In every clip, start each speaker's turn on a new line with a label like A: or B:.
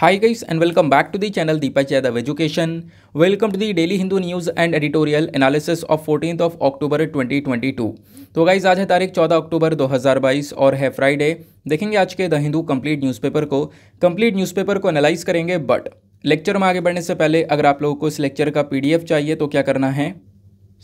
A: Hi guys and welcome back to the channel Deepak Yadav Education. Welcome to the Daily Hindu News and Editorial Analysis of 14th of October 2022. तो guys आज है तारीख 14 अक्टूबर 2022 और है Friday देखेंगे आज के द हिंदू कंप्लीट न्यूज़पेपर को कंप्लीट न्यूज़पेपर को एनालाइज करेंगे बट लेक्चर में आगे बढ़ने से पहले अगर आप लोगों को इस लेक्चर का पीडीएफ चाहिए तो क्या करना है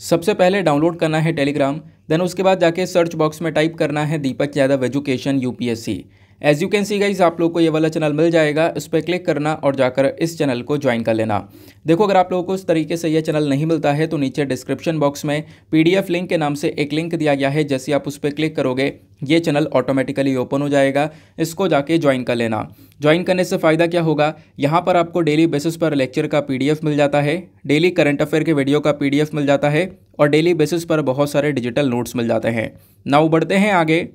A: सबसे पहले डाउनलोड करना है टेलीग्राम देन उसके बाद जाके सर्च बॉक्स में टाइप करना है Deepak Yadav education UPSC as you can see guys आप लोग को ये वाला चैनल मिल जाएगा इस पर क्लिक करना और जाकर इस चैनल को ज्वाइन कर लेना देखो अगर आप लोगों को इस तरीके से यह चैनल नहीं मिलता है तो नीचे डिस्क्रिप्शन बॉक्स में पीडीएफ लिंक के नाम से एक लिंक दिया गया है जैसे आप उस पर क्लिक करोगे ये चैनल ऑटोमेटिकली ओपन हो जाएगा इसको जाके ज्वाइन कर लेना ज्वाइन करने से फ़ायदा क्या होगा यहाँ पर आपको डेली बेसिस पर लेक्चर का पीडीएफ मिल जाता है डेली करंट अफेयर के वीडियो का पीडीएफ मिल जाता है और डेली बेसिस पर बहुत सारे डिजिटल नोट्स मिल जाते हैं नाउ बढ़ते हैं आगे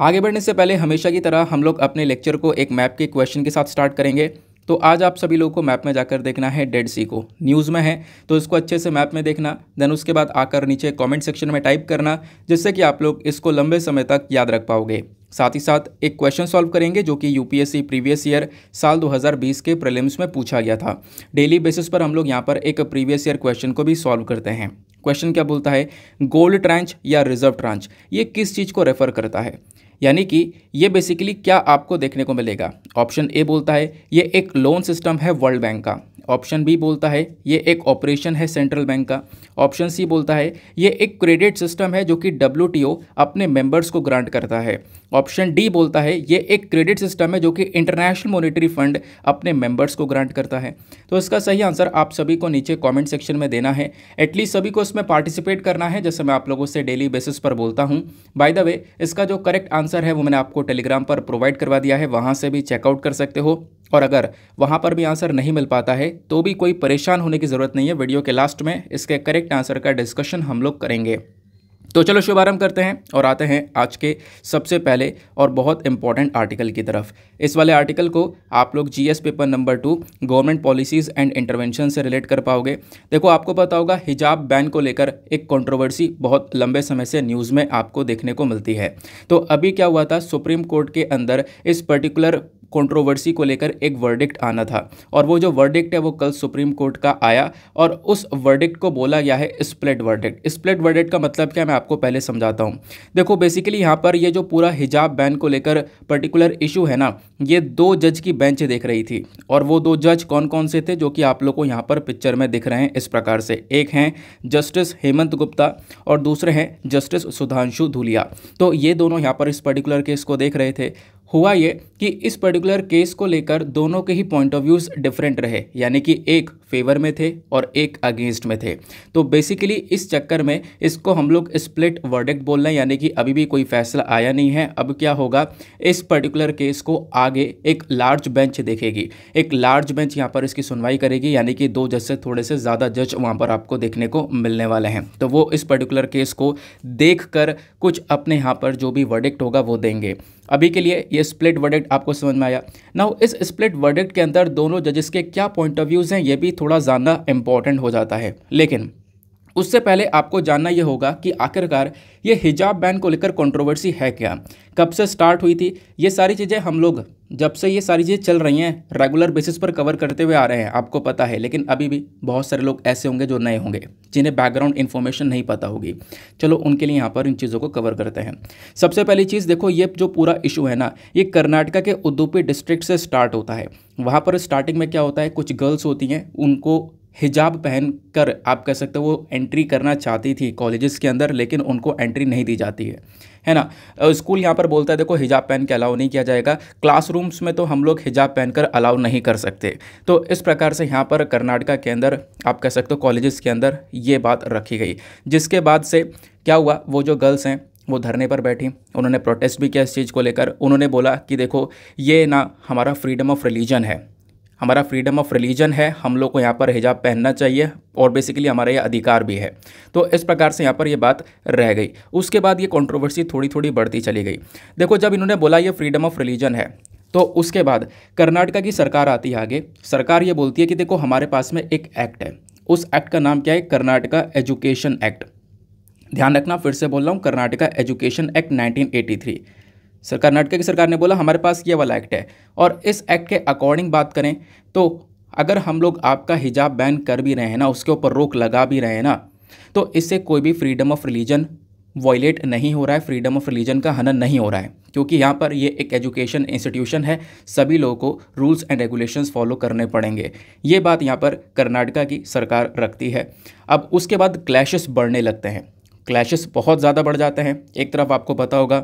A: आगे बढ़ने से पहले हमेशा की तरह हम लोग अपने लेक्चर को एक मैप के क्वेश्चन के साथ स्टार्ट करेंगे तो आज आप सभी लोगों को मैप में जाकर देखना है डेड सी को न्यूज़ में है तो इसको अच्छे से मैप में देखना देन उसके बाद आकर नीचे कमेंट सेक्शन में टाइप करना जिससे कि आप लोग इसको लंबे समय तक याद रख पाओगे साथ ही साथ एक क्वेश्चन सॉल्व करेंगे जो कि यूपीएससी प्रीवियस ईयर साल 2020 के प्रलिम्स में पूछा गया था डेली बेसिस पर हम लोग यहाँ पर एक प्रीवियस ईयर क्वेश्चन को भी सॉल्व करते हैं क्वेश्चन क्या बोलता है गोल्ड ट्रांच या रिजर्व ट्रांच ये किस चीज़ को रेफर करता है यानी कि ये बेसिकली क्या आपको देखने को मिलेगा ऑप्शन ए बोलता है ये एक लोन सिस्टम है वर्ल्ड बैंक का ऑप्शन बी बोलता है ये एक ऑपरेशन है सेंट्रल बैंक का ऑप्शन सी बोलता है ये एक क्रेडिट सिस्टम है जो कि डब्ल्यू अपने मेंबर्स को ग्रांट करता है ऑप्शन डी बोलता है ये एक क्रेडिट सिस्टम है जो कि इंटरनेशनल मॉनेटरी फंड अपने मेंबर्स को ग्रांट करता है तो इसका सही आंसर आप सभी को नीचे कमेंट सेक्शन में देना है एटलीस्ट सभी को इसमें पार्टिसिपेट करना है जैसे मैं आप लोगों से डेली बेसिस पर बोलता हूँ बाय द वे इसका जो करेक्ट आंसर है वो मैंने आपको टेलीग्राम पर प्रोवाइड करवा दिया है वहाँ से भी चेकआउट कर सकते हो और अगर वहाँ पर भी आंसर नहीं मिल पाता है तो भी कोई परेशान होने की ज़रूरत नहीं है वीडियो के लास्ट में इसके करेक्ट आंसर का डिस्कशन हम लोग करेंगे तो चलो शुभारंभ करते हैं और आते हैं आज के सबसे पहले और बहुत इंपॉर्टेंट आर्टिकल की तरफ इस वाले आर्टिकल को आप लोग GS paper number two government policies and intervention से रिलेट कर पाओगे देखो आपको पता होगा हिजाब बैन को लेकर एक कंट्रोवर्सी बहुत लंबे समय से न्यूज़ में आपको देखने को मिलती है तो अभी क्या हुआ था सुप्रीम कोर्ट के अंदर इस पर्टिकुलर कंट्रोवर्सी को लेकर एक वर्डिक्ट आना था और वो जो वर्डिक्ट है वो कल सुप्रीम कोर्ट का आया और उस वर्डिक्ट को बोला गया है स्प्लिट वर्डिक्ट स्प्लिट वर्डिक्ट का मतलब क्या मैं आपको पहले समझाता हूँ देखो बेसिकली यहाँ पर ये जो पूरा हिजाब बैन को लेकर पर्टिकुलर इशू है ना ये दो जज की बेंच देख रही थी और वो दो जज कौन कौन से थे जो कि आप लोग को यहाँ पर पिक्चर में दिख रहे हैं इस प्रकार से एक हैं जस्टिस हेमंत गुप्ता और दूसरे हैं जस्टिस सुधांशु धुलिया तो ये दोनों यहाँ पर इस पर्टिकुलर केस को देख रहे थे हुआ ये कि इस पर्टिकुलर केस को लेकर दोनों के ही पॉइंट ऑफ व्यूज़ डिफरेंट रहे यानी कि एक फेवर में थे और एक अगेंस्ट में थे तो बेसिकली इस चक्कर में इसको हम लोग स्प्लिट वर्डिक्ट बोल रहे हैं यानी कि अभी भी कोई फैसला आया नहीं है अब क्या होगा इस पर्टिकुलर केस को आगे एक लार्ज बेंच देखेगी एक लार्ज बेंच यहाँ पर इसकी सुनवाई करेगी यानी कि दो जज से थोड़े से ज़्यादा जज वहाँ पर आपको देखने को मिलने वाले हैं तो वो इस पर्टिकुलर केस को देख कर कुछ अपने यहाँ पर जो भी वर्डिक्ट होगा वो देंगे अभी के लिए ये स्प्लिट वर्डिक्ट आपको समझ में आया ना इस स्प्लिट वर्डिक्ट के अंदर दोनों जजेस के क्या पॉइंट ऑफ व्यूज़ हैं ये भी थोड़ा जानना इंपॉर्टेंट हो जाता है लेकिन उससे पहले आपको जानना यह होगा कि आखिरकार ये हिजाब बैन को लेकर कंट्रोवर्सी है क्या कब से स्टार्ट हुई थी ये सारी चीज़ें हम लोग जब से ये सारी चीज़ें चल रही हैं रेगुलर बेसिस पर कवर करते हुए आ रहे हैं आपको पता है लेकिन अभी भी बहुत सारे लोग ऐसे होंगे जो नए होंगे जिन्हें बैकग्राउंड इन्फॉर्मेशन नहीं पता होगी चलो उनके लिए यहाँ पर इन चीज़ों को कवर करते हैं सबसे पहली चीज़ देखो ये जो पूरा इशू है ना ये कर्नाटका के उदुपी डिस्ट्रिक्ट से स्टार्ट होता है वहाँ पर स्टार्टिंग में क्या होता है कुछ गर्ल्स होती हैं उनको हिजाब पहन कर आप कह सकते हो वो एंट्री करना चाहती थी कॉलेजेस के अंदर लेकिन उनको एंट्री नहीं दी जाती है है ना स्कूल यहाँ पर बोलता है देखो हिजाब पहन के अलाउ नहीं किया जाएगा क्लासरूम्स में तो हम लोग हिजाब पहनकर अलाउ नहीं कर सकते तो इस प्रकार से यहाँ पर कर्नाटका के अंदर आप कह सकते हो कॉलेजेस के अंदर ये बात रखी गई जिसके बाद से क्या हुआ वो जो गर्ल्स हैं वो धरने पर बैठी उन्होंने प्रोटेस्ट भी किया इस चीज़ को लेकर उन्होंने बोला कि देखो ये ना हमारा फ्रीडम ऑफ रिलीजन है हमारा फ्रीडम ऑफ रिलीजन है हम लोग को यहाँ पर हिजाब पहनना चाहिए और बेसिकली हमारा ये अधिकार भी है तो इस प्रकार से यहाँ पर ये बात रह गई उसके बाद ये कंट्रोवर्सी थोड़ी थोड़ी बढ़ती चली गई देखो जब इन्होंने बोला ये फ्रीडम ऑफ रिलीजन है तो उसके बाद कर्नाटका की सरकार आती है आगे सरकार ये बोलती है कि देखो हमारे पास में एक एक्ट है उस एक्ट का नाम क्या है कर्नाटका एजुकेशन एक्ट ध्यान रखना फिर से बोल रहा हूँ Karnataka education act 1983 sir Karnataka की सरकार ने बोला हमारे पास ये वाला एक्ट है और इस एक्ट के अकॉर्डिंग बात करें तो अगर हम लोग आपका हिजाब बैन कर भी रहे हैं ना उसके ऊपर रोक लगा भी रहे हैं ना तो इससे कोई भी फ्रीडम ऑफ रिलीजन वॉयलेट नहीं हो रहा है फ्रीडम ऑफ रिलीजन का हनन नहीं हो रहा है क्योंकि यहाँ पर ये एक एजुकेशन इंस्टीट्यूशन है सभी लोगों को रूल्स एंड रेगुलेशंस फॉलो करने पड़ेंगे ये बात यहाँ पर कर्नाटका की सरकार रखती है अब उसके बाद क्लैशेस बढ़ने लगते हैं क्लैशेस बहुत ज़्यादा बढ़ जाते हैं एक तरफ आपको पता होगा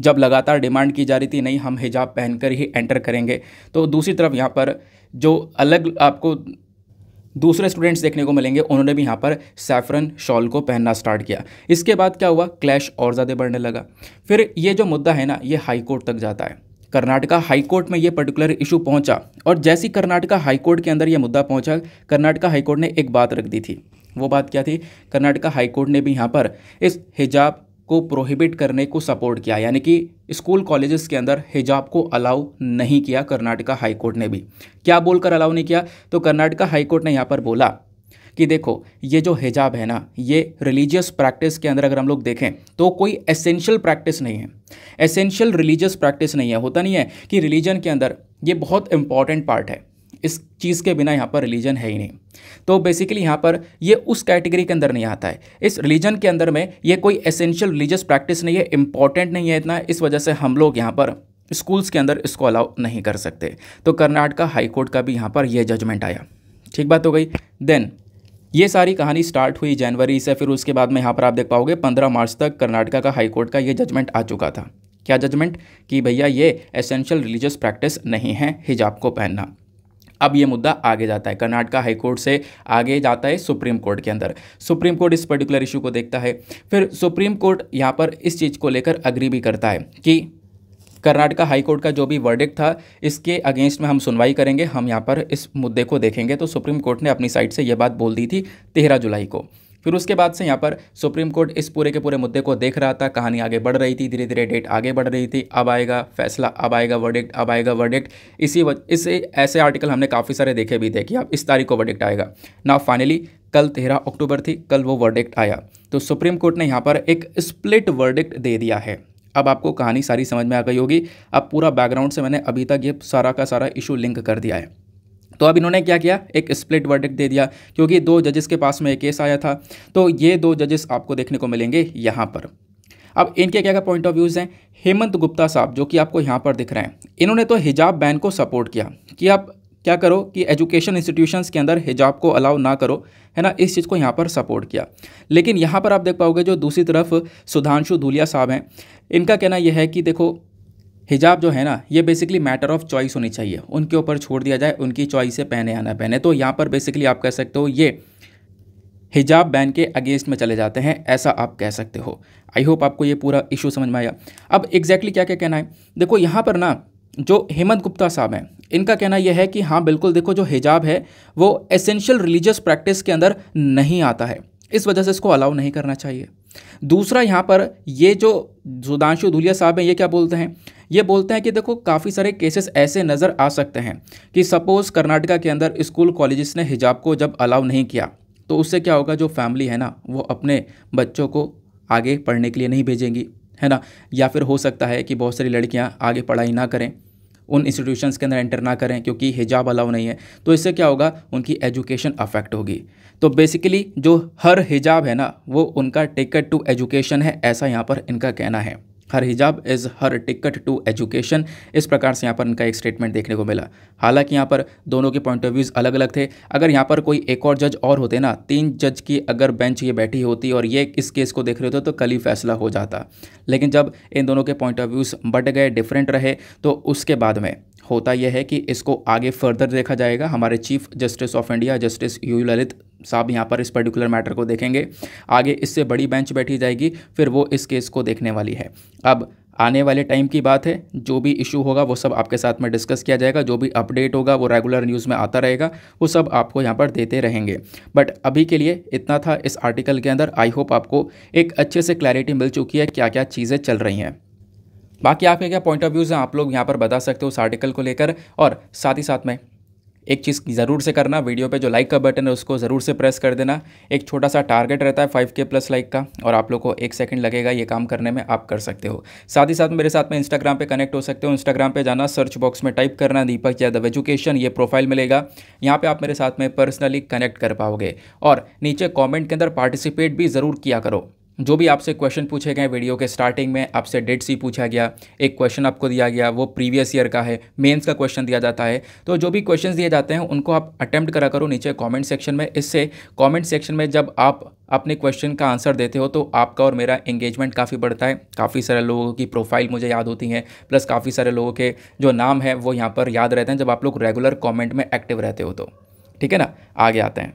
A: जब लगातार डिमांड की जा रही थी नहीं हम हिजाब पहनकर ही एंटर करेंगे तो दूसरी तरफ यहाँ पर जो अलग आपको दूसरे स्टूडेंट्स देखने को मिलेंगे उन्होंने भी यहाँ पर सैफरन शॉल को पहनना स्टार्ट किया इसके बाद क्या हुआ क्लैश और ज़्यादा बढ़ने लगा फिर ये जो मुद्दा है ना ये हाई कोर्ट तक जाता है कर्नाटका हाईकोर्ट में ये पर्टिकुलर इशू पहुँचा और जैसी कर्नाटका हाईकोर्ट के अंदर ये मुद्दा पहुँचा कर्नाटका हाईकोर्ट ने एक बात रख दी थी वो बात क्या थी कर्नाटका हाईकोर्ट ने भी यहाँ पर इस हिजाब को प्रोहिबिट करने को सपोर्ट किया यानी कि स्कूल कॉलेजेस के अंदर हिजाब को अलाउ नहीं किया कर्नाटका हाईकोर्ट ने भी क्या बोलकर अलाउ नहीं किया तो कर्नाटका हाईकोर्ट ने यहाँ पर बोला कि देखो ये जो हिजाब है ना ये रिलीजियस प्रैक्टिस के अंदर अगर हम लोग देखें तो कोई एसेंशियल प्रैक्टिस नहीं है एसेंशियल रिलीजियस प्रैक्टिस नहीं है होता नहीं है कि रिलीजन के अंदर ये बहुत इंपॉर्टेंट पार्ट है इस चीज़ के बिना यहाँ पर रिलीजन है ही नहीं तो बेसिकली यहाँ पर ये उस कैटेगरी के अंदर नहीं आता है इस रिलीजन के अंदर में ये कोई एसेंशियल रिलीजियस प्रैक्टिस नहीं है इंपॉर्टेंट नहीं है इतना इस वजह से हम लोग यहाँ पर स्कूल्स के अंदर इसको अलाउ नहीं कर सकते तो कर्नाटका हाईकोर्ट का भी यहाँ पर यह जजमेंट आया ठीक बात हो गई देन ये सारी कहानी स्टार्ट हुई जनवरी से फिर उसके बाद में यहाँ पर आप देख पाओगे पंद्रह मार्च तक कर्नाटका का हाईकोर्ट का ये जजमेंट आ चुका था क्या जजमेंट कि भैया ये एसेंशियल रिलीजियस प्रैक्टिस नहीं है हिजाब को पहनना अब ये मुद्दा आगे जाता है कर्नाटका हाईकोर्ट से आगे जाता है सुप्रीम कोर्ट के अंदर सुप्रीम कोर्ट इस पर्टिकुलर इशू को देखता है फिर सुप्रीम कोर्ट यहाँ पर इस चीज़ को लेकर अग्री भी करता है कि कर्नाटका हाईकोर्ट का जो भी वर्डिक्ट था इसके अगेंस्ट में हम सुनवाई करेंगे हम यहाँ पर इस मुद्दे को देखेंगे तो सुप्रीम कोर्ट ने अपनी साइड से ये बात बोल दी थी तेरह जुलाई को फिर उसके बाद से यहाँ पर सुप्रीम कोर्ट इस पूरे के पूरे मुद्दे को देख रहा था कहानी आगे बढ़ रही थी धीरे धीरे डेट आगे बढ़ रही थी अब आएगा फैसला अब आएगा वर्डिक्ट अब आएगा वर्डिक्ट इसी इस ऐसे आर्टिकल हमने काफ़ी सारे देखे भी थे कि अब इस तारीख को वर्डिक्ट आएगा ना फाइनली कल तेरह अक्टूबर थी कल वो वर्डिक्ट आया तो सुप्रीम कोर्ट ने यहाँ पर एक स्प्लिट वर्डिक्ट दे दिया है अब आपको कहानी सारी समझ में आ गई होगी अब पूरा बैकग्राउंड से मैंने अभी तक ये सारा का सारा इशू लिंक कर दिया है तो अब इन्होंने क्या किया एक स्प्लिट वर्डिक्ट दे दिया क्योंकि दो जजेस के पास में एक केस आया था तो ये दो जजेस आपको देखने को मिलेंगे यहाँ पर अब इनके क्या क्या पॉइंट ऑफ व्यूज़ हैं हेमंत गुप्ता साहब जो कि आपको यहाँ पर दिख रहे हैं इन्होंने तो हिजाब बैन को सपोर्ट किया कि आप क्या करो कि एजुकेशन इंस्टीट्यूशंस के अंदर हिजाब को अलाउ ना करो है ना इस चीज़ को यहाँ पर सपोर्ट किया लेकिन यहाँ पर आप देख पाओगे जो दूसरी तरफ सुधांशु धूलिया साहब हैं इनका कहना यह है कि देखो हिजाब जो है ना ये बेसिकली मैटर ऑफ चॉइस होनी चाहिए उनके ऊपर छोड़ दिया जाए उनकी चॉइस है पहने या ना पहने तो यहाँ पर बेसिकली आप कह सकते हो ये हिजाब बैन के अगेंस्ट में चले जाते हैं ऐसा आप कह सकते हो आई होप आपको ये पूरा इशू समझ में आया अब एग्जैक्टली exactly क्या क्या कहना है देखो यहाँ पर ना जो हेमंत गुप्ता साहब हैं इनका कहना यह है कि हाँ बिल्कुल देखो जो हिजाब है वो एसेंशियल रिलीजियस प्रैक्टिस के अंदर नहीं आता है इस वजह से इसको अलाउ नहीं करना चाहिए दूसरा यहाँ पर ये जो सुधांशु धुलिया साहब हैं ये क्या बोलते हैं ये बोलते हैं कि देखो काफ़ी सारे केसेस ऐसे नज़र आ सकते हैं कि सपोज़ कर्नाटका के अंदर स्कूल कॉलेजेस ने हिजाब को जब अलाउ नहीं किया तो उससे क्या होगा जो फैमिली है ना वो अपने बच्चों को आगे पढ़ने के लिए नहीं भेजेंगी है ना या फिर हो सकता है कि बहुत सारी लड़कियाँ आगे पढ़ाई ना करें उन इंस्टीट्यूशंस के अंदर एंटर ना करें क्योंकि हिजाब अलाउ नहीं है तो इससे क्या होगा उनकी एजुकेशन अफेक्ट होगी तो बेसिकली जो हर हिजाब है ना वो उनका टिकट टू एजुकेशन है ऐसा यहाँ पर इनका कहना है her hijab is her ticket to education इस प्रकार से यहाँ पर इनका एक स्टेटमेंट देखने को मिला हालांकि यहाँ पर दोनों के पॉइंट ऑफ व्यूज़ अलग अलग थे अगर यहाँ पर कोई एक और जज और होते ना तीन जज की अगर बेंच ये बैठी होती और ये इस केस को देख रहे होते तो कल ही फैसला हो जाता लेकिन जब इन दोनों के पॉइंट ऑफ व्यूज़ बट गए डिफरेंट रहे तो उसके बाद में होता यह है कि इसको आगे फर्दर देखा जाएगा हमारे chief justice of India justice U Lalit साहब यहाँ पर इस पर्टिकुलर मैटर को देखेंगे आगे इससे बड़ी बेंच बैठी जाएगी फिर वो इस केस को देखने वाली है अब आने वाले टाइम की बात है जो भी इशू होगा वो सब आपके साथ में डिस्कस किया जाएगा जो भी अपडेट होगा वो रेगुलर न्यूज़ में आता रहेगा वो सब आपको यहाँ पर देते रहेंगे बट अभी के लिए इतना था इस आर्टिकल के अंदर आई होप आपको एक अच्छे से क्लैरिटी मिल चुकी है क्या क्या चीज़ें चल रही हैं बाकी आपके क्या पॉइंट ऑफ व्यूज़ हैं आप लोग यहाँ पर बता सकते हो उस आर्टिकल को लेकर और साथ ही साथ में एक चीज़ ज़रूर से करना वीडियो पे जो लाइक का बटन है उसको ज़रूर से प्रेस कर देना एक छोटा सा टारगेट रहता है फाइव के प्लस लाइक का और आप लोग को एक सेकंड लगेगा ये काम करने में आप कर सकते हो साथ ही साथ मेरे साथ में इंस्टाग्राम पे कनेक्ट हो सकते हो इंस्टाग्राम पे जाना सर्च बॉक्स में टाइप करना दीपक यादव एजुकेशन ये प्रोफाइल मिलेगा यहाँ पर आप मेरे साथ में पर्सनली कनेक्ट कर पाओगे और नीचे कॉमेंट के अंदर पार्टिसिपेट भी ज़रूर किया करो जो भी आपसे क्वेश्चन पूछे गए वीडियो के स्टार्टिंग में आपसे डेट सी पूछा गया एक क्वेश्चन आपको दिया गया वो प्रीवियस ईयर का है मेंस का क्वेश्चन दिया जाता है तो जो भी क्वेश्चन दिए जाते हैं उनको आप अटैम्प्ट करा करो नीचे कॉमेंट सेक्शन में इससे कॉमेंट सेक्शन में जब आप अपने क्वेश्चन का आंसर देते हो तो आपका और मेरा एंगेजमेंट काफ़ी बढ़ता है काफ़ी सारे लोगों की प्रोफाइल मुझे याद होती हैं प्लस काफ़ी सारे लोगों के जो नाम है वो यहाँ पर याद रहते हैं जब आप लोग रेगुलर कॉमेंट में एक्टिव रहते हो तो ठीक है ना आगे आते हैं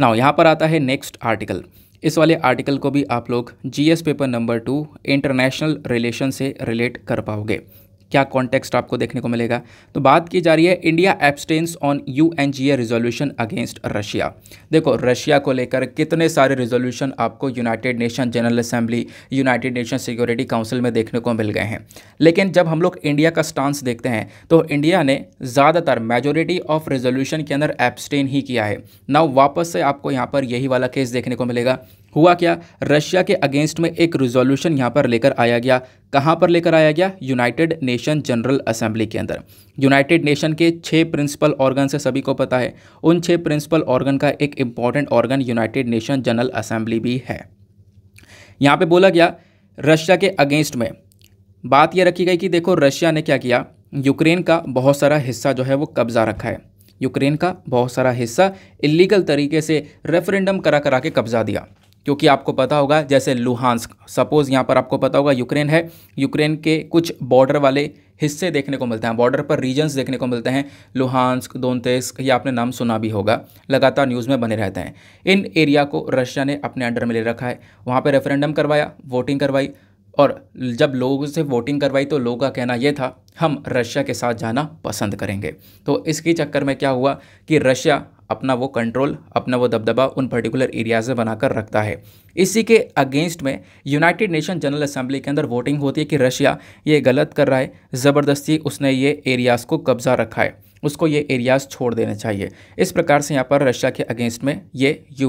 A: ना यहाँ पर आता है नेक्स्ट आर्टिकल इस वाले आर्टिकल को भी आप लोग GS paper number two international relation से रिलेट कर पाओगे क्या कॉन्टेक्स्ट आपको देखने को मिलेगा तो बात की जा रही है India abstains on U N G A resolution against Russia देखो रशिया को लेकर कितने सारे रिजोल्यूशन आपको united nation general assembly united nation security council में देखने को मिल गए हैं लेकिन जब हम लोग इंडिया का स्टांस देखते हैं तो इंडिया ने ज़्यादातर मेजोरिटी ऑफ रेजोल्यूशन के अंदर एब्सटेन ही किया है ना वापस से आपको यहाँ पर यही वाला केस देखने को मिलेगा हुआ क्या रशिया के अगेंस्ट में एक रिजोल्यूशन यहाँ पर लेकर आया गया कहाँ पर लेकर आया गया यूनाइटेड नेशन जनरल असेंबली के अंदर यूनाइटेड नेशन के छः प्रिंसिपल ऑर्गन से सभी को पता है उन छः प्रिंसिपल ऑर्गन का एक important organ united nation general assembly भी है यहाँ पे बोला गया रशिया के अगेंस्ट में बात यह रखी गई कि देखो रशिया ने क्या किया यूक्रेन का बहुत सारा हिस्सा जो है वो कब्जा रखा है यूक्रेन का बहुत सारा हिस्सा इलीगल तरीके से रेफरेंडम करा करा के कब्जा दिया क्योंकि आपको पता होगा जैसे लुहानस्क सपोज़ यहाँ पर आपको पता होगा यूक्रेन है यूक्रेन के कुछ बॉर्डर वाले हिस्से देखने को मिलते हैं बॉर्डर पर रीजन्स देखने को मिलते हैं लुहानस्क दोनतेस्क ये आपने नाम सुना भी होगा लगातार न्यूज़ में बने रहते हैं इन एरिया को रशिया ने अपने अंडर में ले रखा है वहाँ पर रेफरेंडम करवाया वोटिंग करवाई और जब लोगों से वोटिंग करवाई तो लोगों का कहना यह था हम रशिया के साथ जाना पसंद करेंगे तो इसके चक्कर में क्या हुआ कि रशिया अपना वो कंट्रोल अपना वो दबदबा उन पर्टिकुलर एरियाज़ में बनाकर रखता है इसी के अगेंस्ट में यूनाइटेड नेशन जनरल असेंबली के अंदर वोटिंग होती है कि रशिया ये गलत कर रहा है ज़बरदस्ती उसने ये एरियाज़ को कब्ज़ा रखा है उसको ये एरियाज़ छोड़ देने चाहिए इस प्रकार से यहाँ पर रशिया के अगेंस्ट में ये यू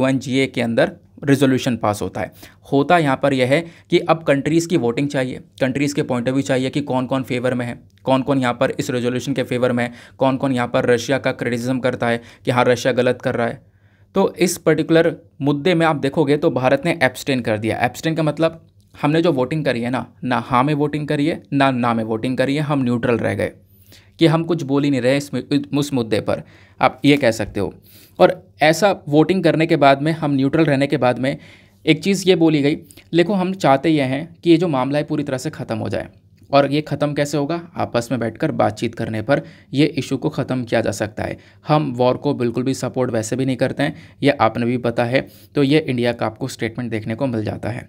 A: के अंदर रेजोल्यूशन पास होता है होता यहाँ पर यह है कि अब कंट्रीज़ की वोटिंग चाहिए कंट्रीज़ के पॉइंट ऑफ व्यू चाहिए कि कौन कौन फेवर में है कौन कौन यहाँ पर इस रेजोल्यूशन के फेवर में है कौन कौन यहाँ पर रशिया का क्रिटिसिज्म करता है कि हाँ रशिया गलत कर रहा है तो इस पर्टिकुलर मुद्दे में आप देखोगे तो भारत ने एब्सटेन कर दिया एब्सटेन का मतलब हमने जो वोटिंग करी है ना ना हाँ में वोटिंग करी है ना ना में वोटिंग करी है हम न्यूट्रल रह गए कि हम कुछ बोल ही नहीं रहे इस, उस मुद्दे पर आप ये कह सकते हो और ऐसा वोटिंग करने के बाद में हम न्यूट्रल रहने के बाद में एक चीज़ ये बोली गई देखो हम चाहते ये हैं कि ये जो मामला है पूरी तरह से ख़त्म हो जाए और ये ख़त्म कैसे होगा आपस में बैठकर बातचीत करने पर ये इशू को ख़त्म किया जा सकता है हम वॉर को बिल्कुल भी सपोर्ट वैसे भी नहीं करते हैं ये आपने भी पता है तो ये इंडिया का आपको स्टेटमेंट देखने को मिल जाता है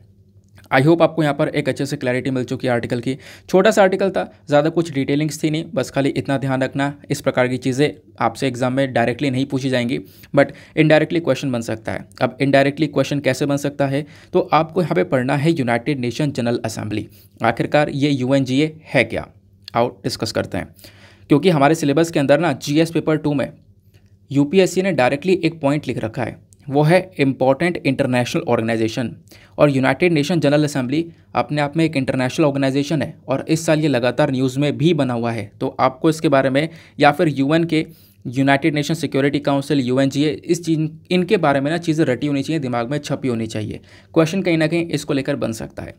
A: आई होप आपको यहाँ पर एक अच्छे से क्लैरिटी मिल चुकी है आर्टिकल की छोटा सा आर्टिकल था ज़्यादा कुछ डिटेलिंग्स थी नहीं बस खाली इतना ध्यान रखना इस प्रकार की चीज़ें आपसे एग्जाम में डायरेक्टली नहीं पूछी जाएंगी बट इनडायरेक्टली क्वेश्चन बन सकता है अब इनडायरेक्टली क्वेश्चन कैसे बन सकता है तो आपको यहाँ पर पढ़ना है यूनाइटेड नेशन जनरल असेंबली आखिरकार ये यू है क्या आओ डिस्कस करते हैं क्योंकि हमारे सिलेबस के अंदर ना जी पेपर टू में यू ने डायरेक्टली एक पॉइंट लिख रखा है वो है इम्पॉर्टेंट इंटरनेशनल ऑर्गेनाइजेशन और यूनाइटेड नेशन जनरल असेंबली अपने आप में एक इंटरनेशनल ऑर्गेनाइजेशन है और इस साल ये लगातार न्यूज़ में भी बना हुआ है तो आपको इसके बारे में या फिर यूएन के यूनाइटेड नेशन सिक्योरिटी काउंसिल यू इस चीज इनके बारे में ना चीज़ें रटी होनी चाहिए दिमाग में छपी होनी चाहिए क्वेश्चन कहीं ना कहीं इसको लेकर बन सकता है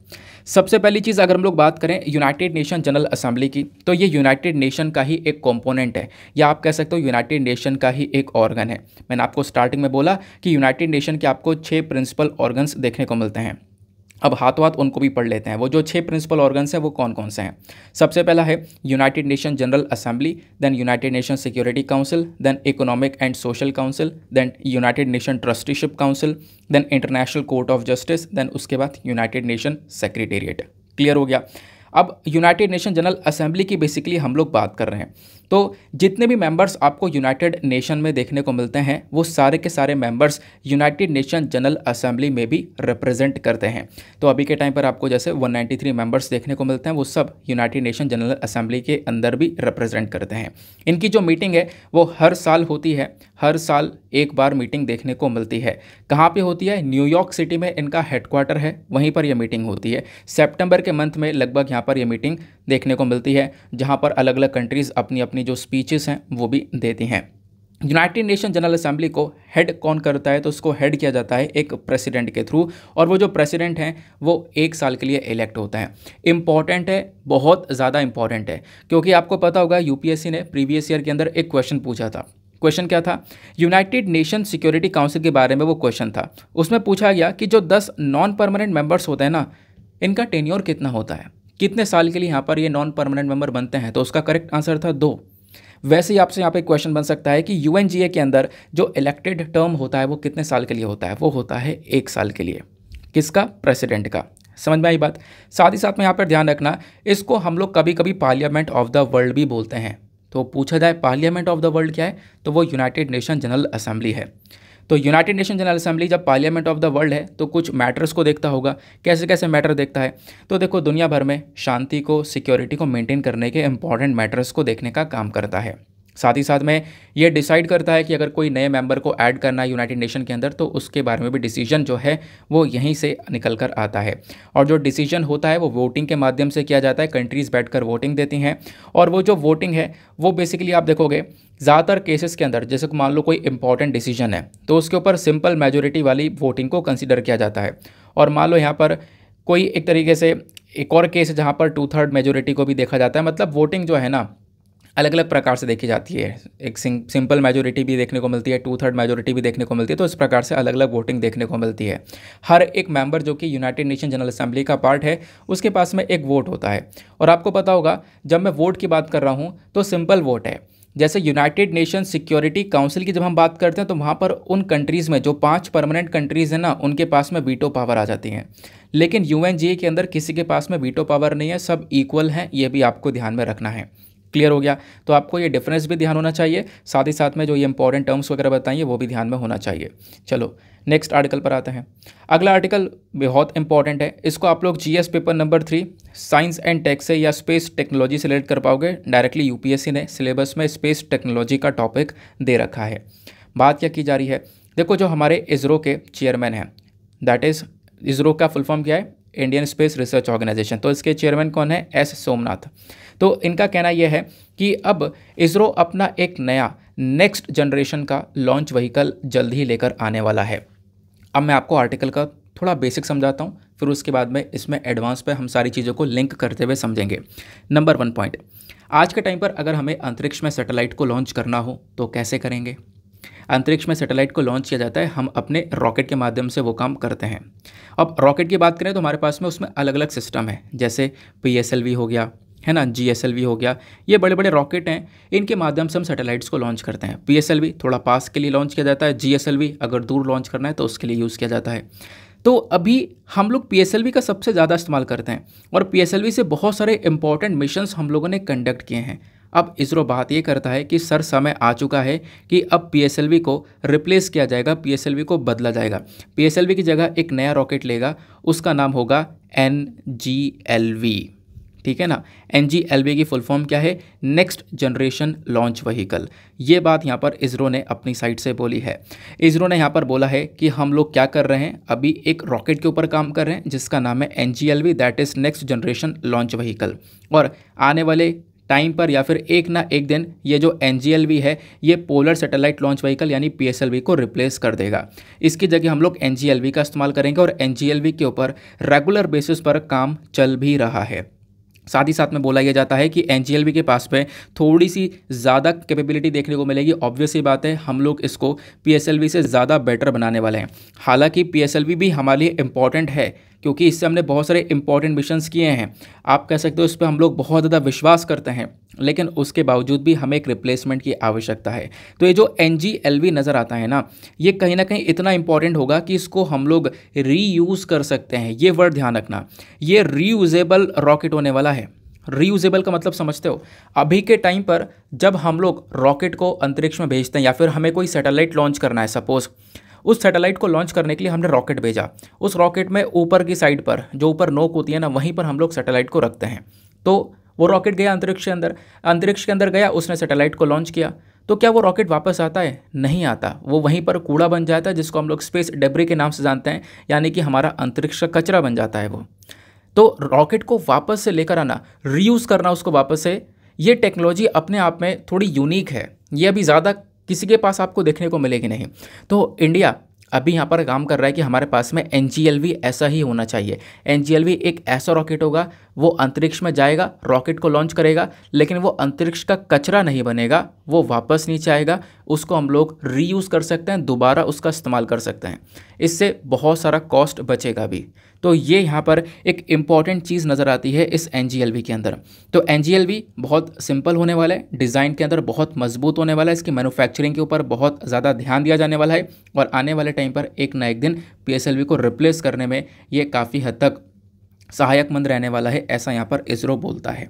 A: सबसे पहली चीज़ अगर हम लोग बात करें यूनाइटेड नेशन जनरल असेंबली की तो ये यूनाइटेड नेशन का ही एक कॉम्पोनेंट है या आप कह सकते हो यूनाइटेड नेशन का ही एक ऑर्गन है मैंने आपको स्टार्टिंग में बोला कि यूनाइटेड नेशन के आपको छः प्रिंसिपल ऑर्गन्स देखने को मिलते हैं अब हाथों हाथ उनको भी पढ़ लेते हैं वो जो छह प्रिंसिपल ऑर्गन्स हैं वो कौन कौन से हैं सबसे पहला है united nation general assembly then united nation security council then economic and social council then united nation trusteeship council then international court of justice then उसके बाद यूनाइटेड नेशन सेक्रेटेरिएट क्लियर हो गया अब यूनाइटेड नेशन जनरल असेंबली की basically हम लोग बात कर रहे हैं तो जितने भी मेंबर्स आपको यूनाइटेड नेशन में देखने को मिलते हैं वो सारे के सारे members united nation general assembly में भी रिप्रेजेंट करते हैं तो अभी के टाइम पर आपको जैसे 193 मेंबर्स देखने को मिलते हैं वो सब यूनाइटेड नेशन जनरल असेंबली के अंदर भी रिप्रेजेंट करते हैं इनकी जो मीटिंग है वो हर साल होती है हर साल एक बार मीटिंग देखने को मिलती है कहाँ पर होती है न्यूयॉर्क सिटी में इनका हेडक्वार्टर है वहीं पर यह मीटिंग होती है सेप्टेम्बर के मंथ में लगभग यहाँ यहाँ पर ये मीटिंग देखने को मिलती है जहाँ पर अलग अलग कंट्रीज़ अपनी अपनी जो स्पीचेस हैं वो भी देती हैं यूनाइटेड नेशन जनरल असेंबली को हेड कौन करता है तो उसको हेड किया जाता है एक प्रेसिडेंट के थ्रू और वो जो प्रेसिडेंट हैं वो एक साल के लिए इलेक्ट होता है इम्पॉर्टेंट है बहुत ज़्यादा इम्पॉर्टेंट है क्योंकि आपको पता होगा यूपीएससी ने प्रीवियस ईयर के अंदर एक क्वेश्चन पूछा था क्वेश्चन क्या था यूनाइटेड नेशन सिक्योरिटी काउंसिल के बारे में वो क्वेश्चन था उसमें पूछा गया कि जो दस नॉन परमानेंट मेंबर्स होते हैं ना इनका टेन्योर कितना होता है कितने साल के लिए यहाँ पर ये नॉन परमानेंट मेंबर बनते हैं तो उसका करेक्ट आंसर था दो वैसे ही आपसे यहाँ पे क्वेश्चन बन सकता है कि यू के अंदर जो इलेक्टेड टर्म होता है वो कितने साल के लिए होता है वो होता है एक साल के लिए किसका प्रेसिडेंट का समझ में आई बात साथ ही साथ में यहाँ पर ध्यान रखना इसको हम लोग कभी कभी पार्लियामेंट ऑफ द वर्ल्ड भी बोलते हैं तो पूछा जाए पार्लियामेंट ऑफ द वर्ल्ड क्या है तो वो यूनाइटेड नेशन जनरल असेंबली है तो यूनाइटेड नेशन जनरल असेंबली जब पार्लियामेंट ऑफ द वर्ल्ड है तो कुछ मैटर्स को देखता होगा कैसे कैसे मैटर देखता है तो देखो दुनिया भर में शांति को सिक्योरिटी को मेंटेन करने के इंपॉर्टेंट मैटर्स को देखने का काम करता है साथ ही साथ में ये डिसाइड करता है कि अगर कोई नए मेंबर को ऐड करना है यूनाइटेड नेशन के अंदर तो उसके बारे में भी डिसीजन जो है वो यहीं से निकल कर आता है और जो डिसीजन होता है वो वोटिंग के माध्यम से किया जाता है कंट्रीज़ बैठकर वोटिंग देती हैं और वो जो वोटिंग है वो बेसिकली आप देखोगे ज़्यादातर केसेस के अंदर जैसे कि मान लो कोई इंपॉर्टेंट डिसीजन है तो उसके ऊपर सिंपल मेजोरिटी वाली वोटिंग को कंसिडर किया जाता है और मान लो यहाँ पर कोई एक तरीके से एक और केस जहाँ पर टू थर्ड मेजोरिटी को भी देखा जाता है मतलब वोटिंग जो है ना अलग अलग प्रकार से देखी जाती है एक सिंपल मेजोरिटी भी देखने को मिलती है टू थर्ड मेजोरिटी भी देखने को मिलती है तो इस प्रकार से अलग अलग वोटिंग देखने को मिलती है हर एक मेंबर जो कि यूनाइटेड नेशन जनरल असेंबली का पार्ट है उसके पास में एक वोट होता है और आपको पता होगा जब मैं वोट की बात कर रहा हूँ तो सिंपल वोट है जैसे यूनाइटेड नेशन सिक्योरिटी काउंसिल की जब हम बात करते हैं तो वहाँ पर उन कंट्रीज़ में जो पांच परमानेंट कंट्रीज़ हैं ना उनके पास में वीटो पावर आ जाती हैं लेकिन यू के अंदर किसी के पास में वीटो पावर नहीं है सब इक्वल हैं ये भी आपको ध्यान में रखना है क्लियर हो गया तो आपको ये डिफरेंस भी ध्यान होना चाहिए साथ ही साथ में जो ये इंपॉर्टेंट टर्म्स वगैरह बताइए वो भी ध्यान में होना चाहिए चलो नेक्स्ट आर्टिकल पर आते हैं अगला आर्टिकल बहुत इंपॉर्टेंट है इसको आप लोग GS paper number three science and tech से या स्पेस टेक्नोलॉजी से रिलेट कर पाओगे डायरेक्टली यूपीएससी ने सिलेबस में स्पेस टेक्नोलॉजी का टॉपिक दे रखा है बात क्या की जा रही है देखो जो हमारे इसरो के चेयरमैन हैं दैट इज़ इसरो का फुल फॉर्म क्या है इंडियन स्पेस रिसर्च ऑर्गेनाइजेशन तो इसके चेयरमैन कौन है एस सोमनाथ तो इनका कहना यह है कि अब इसरो अपना एक नया नेक्स्ट जनरेशन का लॉन्च व्हीकल जल्द ही लेकर आने वाला है अब मैं आपको आर्टिकल का थोड़ा बेसिक समझाता हूँ फिर उसके बाद में इसमें एडवांस पे हम सारी चीज़ों को लिंक करते हुए समझेंगे नंबर वन पॉइंट आज के टाइम पर अगर हमें अंतरिक्ष में सैटेलाइट को लॉन्च करना हो तो कैसे करेंगे अंतरिक्ष में सैटेलाइट को लॉन्च किया जाता है हम अपने रॉकेट के माध्यम से वो काम करते हैं अब रॉकेट की बात करें तो हमारे पास में उसमें अलग अलग सिस्टम है जैसे पी हो गया है ना जी एस एल वी हो गया ये बड़े बड़े रॉकेट हैं इनके माध्यम से हम सैटेलाइट्स को लॉन्च करते हैं पी एस एल वी थोड़ा पास के लिए लॉन्च किया जाता है जी एस एल वी अगर दूर लॉन्च करना है तो उसके लिए यूज़ किया जाता है तो अभी हम लोग पी का सबसे ज़्यादा इस्तेमाल करते हैं और पी से बहुत सारे इंपॉर्टेंट मिशन हम लोगों ने कंडक्ट किए हैं अब इसरो बात ये करता है कि सर समय आ चुका है कि अब पी को रिप्लेस किया जाएगा पी को बदला जाएगा पी की जगह एक नया रॉकेट लेगा उसका नाम होगा एन जी एल वी ठीक है ना एन जी एल वी की फुल फॉर्म क्या है नेक्स्ट जनरेशन लॉन्च वहीकल ये बात यहाँ पर इसरो ने अपनी साइड से बोली है इसरो ने यहाँ पर बोला है कि हम लोग क्या कर रहे हैं अभी एक रॉकेट के ऊपर काम कर रहे हैं जिसका नाम है N G L V that is next generation launch vehicle और आने वाले टाइम पर या फिर एक ना एक दिन ये जो एन है ये पोलर सैटेलाइट लॉन्च व्हीकल यानी पी को रिप्लेस कर देगा इसकी जगह हम लोग एन का इस्तेमाल करेंगे और एन के ऊपर रेगुलर बेसिस पर काम चल भी रहा है साथ ही साथ में बोला यह जाता है कि एन के पास में थोड़ी सी ज़्यादा कैपेबिलिटी देखने को मिलेगी ऑब्वियस ही बात है हम लोग इसको पी से ज़्यादा बेटर बनाने वाले हैं हालांकि पी भी हमारे लिए इम्पॉर्टेंट है क्योंकि इससे हमने बहुत सारे इंपॉर्टेंट मिशंस किए हैं आप कह सकते हो इस पर हम लोग बहुत ज़्यादा विश्वास करते हैं लेकिन उसके बावजूद भी हमें एक रिप्लेसमेंट की आवश्यकता है तो ये जो एन जी एल वी नज़र आता है ना ये कहीं ना कहीं इतना इंपॉर्टेंट होगा कि इसको हम लोग रीयूज़ कर सकते हैं ये वर्ड ध्यान रखना ये रीयूजेबल रॉकेट होने वाला है रीयूजेबल का मतलब समझते हो अभी के टाइम पर जब हम लोग रॉकेट को अंतरिक्ष में भेजते हैं या फिर हमें कोई सैटेलाइट लॉन्च करना है सपोज़ उस सैटेलाइट को लॉन्च करने के लिए हमने रॉकेट भेजा उस रॉकेट में ऊपर की साइड पर जो ऊपर नोक होती है ना वहीं पर हम लोग सैटेलाइट को रखते हैं तो वो रॉकेट गया अंतरिक्ष के अंदर अंतरिक्ष के अंदर गया उसने सैटेलाइट को लॉन्च किया तो क्या वो रॉकेट वापस आता है नहीं आता वो वहीं पर कूड़ा बन जाता है जिसको हम लोग स्पेस डेबरी के नाम से जानते हैं यानी कि हमारा अंतरिक्ष का कचरा बन जाता है वो तो रॉकेट को वापस से लेकर आना रीयूज़ करना उसको वापस से ये टेक्नोलॉजी अपने आप में थोड़ी यूनिक है ये अभी ज़्यादा किसी के पास आपको देखने को मिलेगी नहीं तो इंडिया अभी यहाँ पर काम कर रहा है कि हमारे पास में एन ऐसा ही होना चाहिए एन एक ऐसा रॉकेट होगा वो अंतरिक्ष में जाएगा रॉकेट को लॉन्च करेगा लेकिन वो अंतरिक्ष का कचरा नहीं बनेगा वो वापस नीचे आएगा उसको हम लोग रीयूज़ कर सकते हैं दोबारा उसका इस्तेमाल कर सकते हैं इससे बहुत सारा कॉस्ट बचेगा भी तो ये यहाँ पर एक इम्पॉर्टेंट चीज़ नज़र आती है इस एन के अंदर तो एन बहुत सिंपल होने वाला है डिज़ाइन के अंदर बहुत मजबूत होने वाला है इसकी मैनुफैक्चरिंग के ऊपर बहुत ज़्यादा ध्यान दिया जाने वाला है और आने वाले टाइम पर एक ना एक दिन पी को रिप्लेस करने में ये काफ़ी हद तक सहायकमंद रहने वाला है ऐसा यहाँ पर इसरो बोलता है